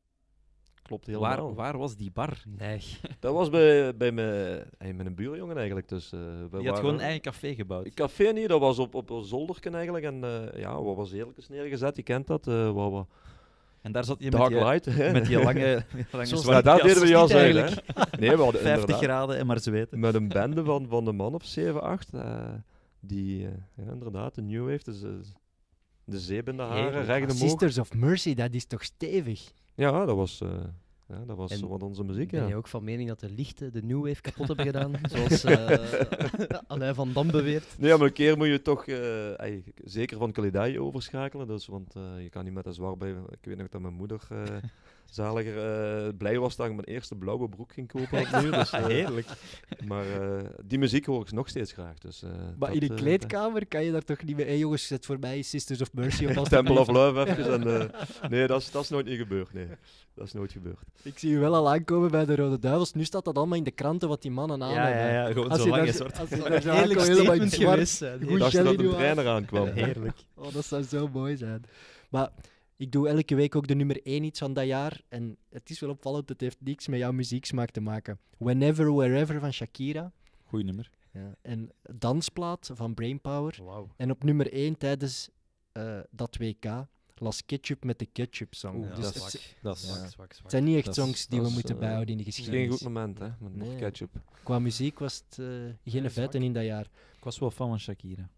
Klopt heel Waar, waar was die bar? Nee. Dat was bij, bij mijn, mijn buurjongen eigenlijk. Dus, uh, had gewoon een eigen café gebouwd? Café niet, dat was op, op een zolderken eigenlijk. En eh, ja, wat was heerlijk eens neergezet, je kent dat. Uh, wat, wat en daar zat je met je, light, met je lange, lange zwarte nou, deden we juist eigenlijk. nee, we hadden 50 graden en maar zweten. Met een bende van, van de man of 7, 8, die eh, inderdaad de new heeft dus, de zeep in de haren, Sisters of Mercy, dat is toch stevig? Ja, dat was... Eh, ja, dat was wat onze muziek. Ben je ook van mening dat de lichten de New Wave kapot hebben gedaan? zoals uh, Alain van Dam beweert. Nee, maar een keer moet je toch eh, zeker van Kalidai overschakelen. Dus, want eh, je kan niet met een zwart bij. Ik weet nog dat mijn moeder. zaliger uh, blij was dat ik mijn eerste blauwe broek ging kopen opnieuw. Dus, eh, ah, Heerlijk. Maar eh, die muziek hoor ik nog steeds graag. Dus, maar in de kleedkamer kan je daar toch niet meer. jongens, zet voor mij Sisters of Mercy op. Temple of Love even. En, nee, dat is, nooit niet gebeurd. Nee, dat is nooit gebeurd. Ik zie u wel al aankomen bij de Rode Duivels. Nu staat dat allemaal in de kranten wat die mannen aan hebben. Ja, ja, gewoon als zo lang Goed Als je dat een trainer aankwam. Heerlijk. Oh, dat zou zo mooi zijn. Maar ik doe elke week ook de nummer 1 iets van dat jaar. En het is wel opvallend, het heeft niks met jouw muzieksmaak te maken. Whenever, Wherever van Shakira. Goeie nummer. Ja. En Dansplaat van Brainpower. Wow. En op nummer 1 tijdens uh, dat WK Las Ketchup met de Ketchup Song. Dus dat, is, het, dat is, ja. zwak, Het zijn niet echt songs die we moeten eh, bijhouden in de geschiedenis. Geen goed moment, hè, met Ketchup. Qua muziek was het uh, geen vet en in dat jaar. Ik was wel fan van Shakira.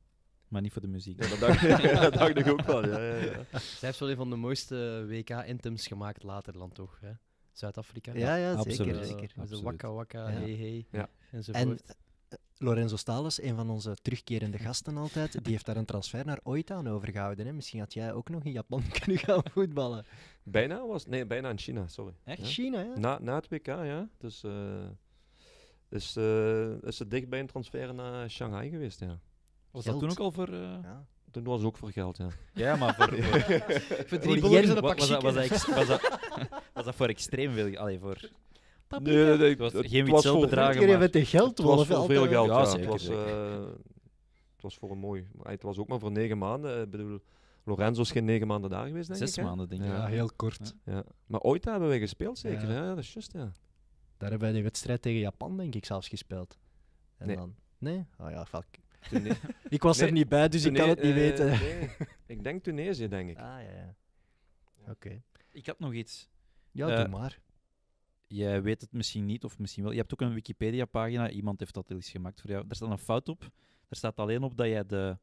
Maar niet voor de muziek. Ja, dat, dacht, dacht ik ook wel, Zij heeft wel een van de mooiste WK-intims gemaakt laterland, toch? Hè? Zuid-Afrika. Ja, ja, zeker. zeker. Zo wakka wakka, hey hey, ja. En eh, Lorenzo Stalens, een van onze terugkerende gasten altijd, die heeft daar een transfer naar ooit aan overgehouden. Hè? Misschien had jij ook nog in Japan kunnen gaan voetballen. Bijna was... Nee, bijna in China, sorry. Echt? China, ja. Na, na het WK, ja. Dus... Uh, is, uh, is het dicht bij een transfer naar Shanghai geweest, ja. Was dat toen ook al voor... Uh... Toen was het ook voor geld, ja. Ja, maar voor... voor drie was, dat, was, dat, was, dat, was dat voor extreem veel... Allee, voor... Nee, nee, nee, het was het, geen bedragen, maar... Het, geld, het was voor veel geld, ja. Zeker, het, was, uh, het was voor een mooi... Het was ook maar voor negen maanden. Ik bedoel, Lorenzo is geen negen maanden daar geweest, denk Zes ik. Zes maanden, denk ik. Ja, heel kort. Ja. Maar ooit hebben we gespeeld, zeker. Ja. dat is juist, ja. Daar hebben wij de wedstrijd tegen Japan, denk ik, zelfs gespeeld. En Dan... Nee? Oh ja, fuck. E- ik was er niet bij, dus ik kan e- het niet eh, weten. Ik denk Tunesië, denk ik. Ah, ja, ja. Oké. Ik had nog iets. Ja, doe eh, maar. Jij weet het misschien niet, of misschien wel. Je hebt ook een Wikipedia-pagina. Iemand heeft dat eens gemaakt voor jou. Daar staat een fout op. Er staat alleen op dat jij de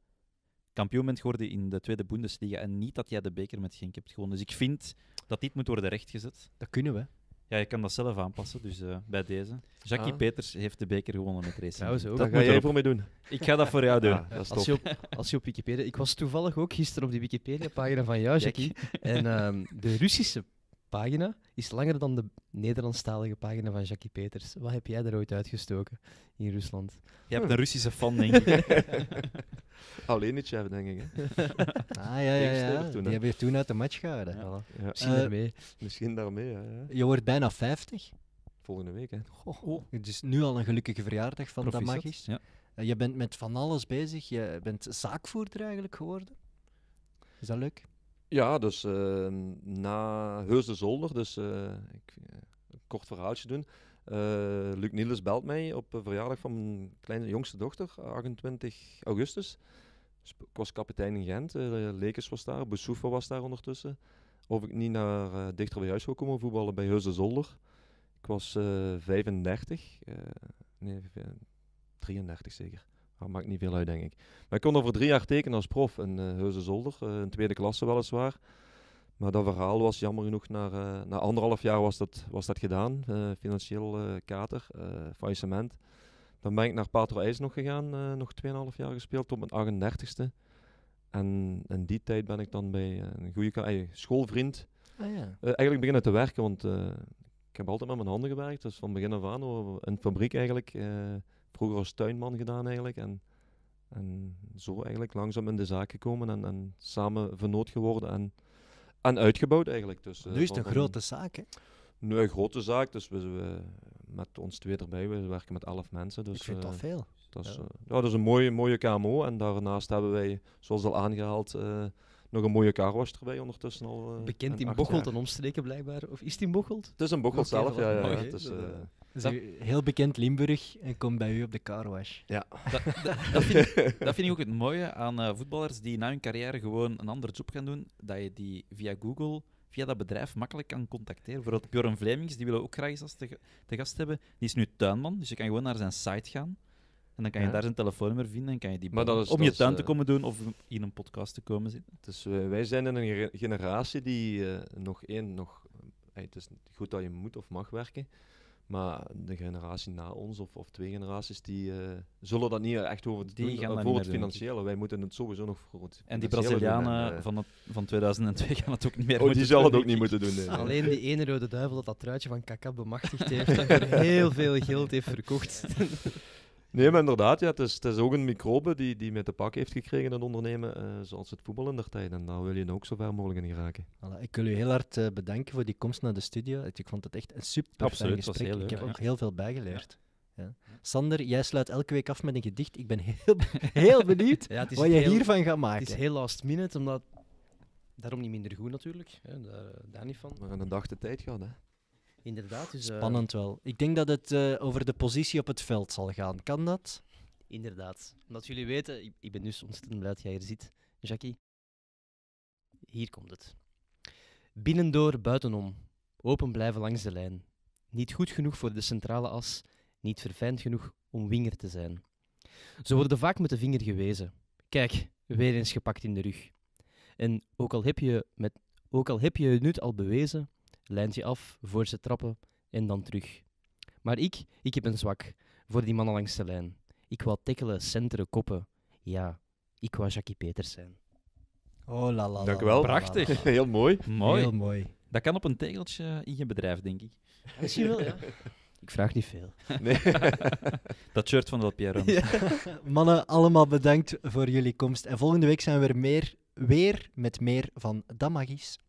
kampioen bent geworden in de tweede Bundesliga en niet dat jij de beker met Genk hebt gewonnen. Dus ik vind dat dit moet worden rechtgezet. Dat kunnen we. Ja, je kan dat zelf aanpassen, dus eh, bij deze. Jackie ah. Peters heeft de beker gewonnen met racing. Daar Dat ga jij voor mij doen. Ik ga dat voor jou doen. Ah, dat is als, je op, als, je op, Wikipedia... Ik was toevallig ook gisteren op die Wikipedia-pagina van jou, Jackie. En ehm, de Russische pagina is langer dan de Nederlandstalige pagina van Jackie Peters. Wat heb jij daar ooit uitgestoken in Rusland? Je hebt een hm. Russische fan, denk ik. Alleen het denk ik. Ah, ja, ja, ja. Toen, Die hebben je toen uit de match gehouden. Ja. Misschien eh, daarmee. Misschien daarmee, ja, ja. Je wordt bijna 50. Volgende week, hè. Oh. Het is dus nu al een gelukkige verjaardag van dat magisch. Ja. Eh, je bent met van alles bezig. Je bent zaakvoerder eigenlijk geworden. Is dat leuk? Ja, dus ehm, na Heus de Zolder, dus uh, ik, eh, een kort verhaaltje doen. Eh, Luc Niels belt mij op verjaardag van mijn kleine jongste dochter, 28 augustus. Ik was kapitein in Gent, Lekes was daar, Bessoufa was daar ondertussen. Of ik niet naar dichter bij huis wil komen voetballen bij Heus de Zolder. Ik was 35, nee, 33 zeker. Dat maakt niet veel uit, denk ik. Maar ik kon er voor drie jaar tekenen als prof in uh, Zolder, uh, tweede klasse weliswaar. Maar dat verhaal was jammer genoeg, na, eh, anderhalf jaar was dat, was dat gedaan. financieel kater, faillissement. Dan ben ik naar Patro IJs nog gegaan, nog 2,5 jaar gespeeld, tot mijn 38ste. En in die tijd ben ik dan bij een goede schoolvriend ah, ja. eigenlijk beginnen te werken. Want ik heb altijd met mijn handen gewerkt, dus van begin af aan, oh, in de fabriek eigenlijk vroeger als tuinman gedaan eigenlijk. En, en zo eigenlijk langzaam in de zaak gekomen en, en samen vernoot geworden en, en uitgebouwd eigenlijk. Dus, eh, nu is het een grote zaak, hè? Nu een grote zaak, dus we, met ons twee erbij, we werken met elf mensen. Dus, Ik vind dat eh, veel. Dat is, eh, ja. dat is een mooie, mooie KMO en daarnaast hebben wij, zoals al aangehaald, nog een mooie carwash erbij ondertussen al. Uh, Bekend in Bocholt en omstreken blijkbaar. Of is hij in Bocholt? Het is een Bocholt zelf, ja. ja, dat... Heel bekend Limburg en komt bij u op de carwash. Ja. Dat, dat, vind, ik, dat vind ik ook het mooie aan eh, voetballers die na hun carrière gewoon een andere job gaan doen, dat je die via Google, via dat bedrijf makkelijk kan contacteren. Bijvoorbeeld Bjorn Vlemings, die willen ook graag eens te, gast hebben. Die is nu tuinman, dus je kan gewoon naar zijn site gaan. En dan kan je daar zijn telefoonnummer vinden en kan je die maar dat is, om je tuin te eh, komen doen of in een podcast te komen zitten. Dus wij zijn in een generatie die nog één, nog, het is goed dat je moet of mag werken, maar de generatie na ons, of, of twee generaties, die eh, zullen dat niet echt over die doen, gaan eh, voor het financiële. Wij moeten het sowieso nog voor En die Brazilianen eh, van, het, van 2002 gaan dat ook niet meer oh, Die zullen het ook niet moeten doen. Alleen die ene rode duivel dat dat truitje van Kaka bemachtigd heeft, dat er heel veel geld heeft verkocht. Nee, maar inderdaad, ja, het, is, het is ook een microbe die, die met de pak heeft gekregen in ondernemen, eh, zoals het voetbal in der tijd. En daar wil je ook zo ver mogelijk in geraken. ik wil u heel hard eh, bedanken voor die komst naar de studio. Ik vond het echt een super Absoluut, gesprek. leuk, ik heb ook heel veel bijgeleerd. Ja. Sander, jij sluit elke week af met een gedicht. Ik ben heel, heel benieuwd wat je hiervan gaat maken. Het is heel last minute, omdat... Daarom niet minder goed natuurlijk. Hè. Daar, eh, daar, niet van. Maar hebben een dag de tijd gehad, hè. Inderdaad. Dus, eh, Spannend wel. Ik denk dat het eh, over de positie op het veld zal gaan. Kan dat? Inderdaad. Omdat jullie weten, ik, ben dus ontzettend blij dat jij hier zit, Jackie. Hier komt het. Binnendoor, buitenom. Open blijven langs de lijn. Niet goed genoeg voor de centrale as, niet verfijnd genoeg om winger te zijn. Ze worden vaak met de vinger gewezen. Kijk, weer eens gepakt in de rug. En ook al heb je, met, ook al heb je het al bewezen, lijntje af, voor ze trappen en dan terug. Maar ik, ik heb een zwak voor die mannen langs de lijn. Ik wou tackelen, centeren, koppen. Ja, ik wou Jackie Peters zijn. Oh la la. Dank u wel. Prachtig. Heel mooi. mooi. Heel mooi. Dat kan op een tegeltje in je bedrijf, denk ik. je wel, ja. Ik vraag niet veel. Nee. dat shirt van de Pierre. Mannen, allemaal bedankt voor jullie komst. En volgende week zijn we meer, weer met meer van Damagis.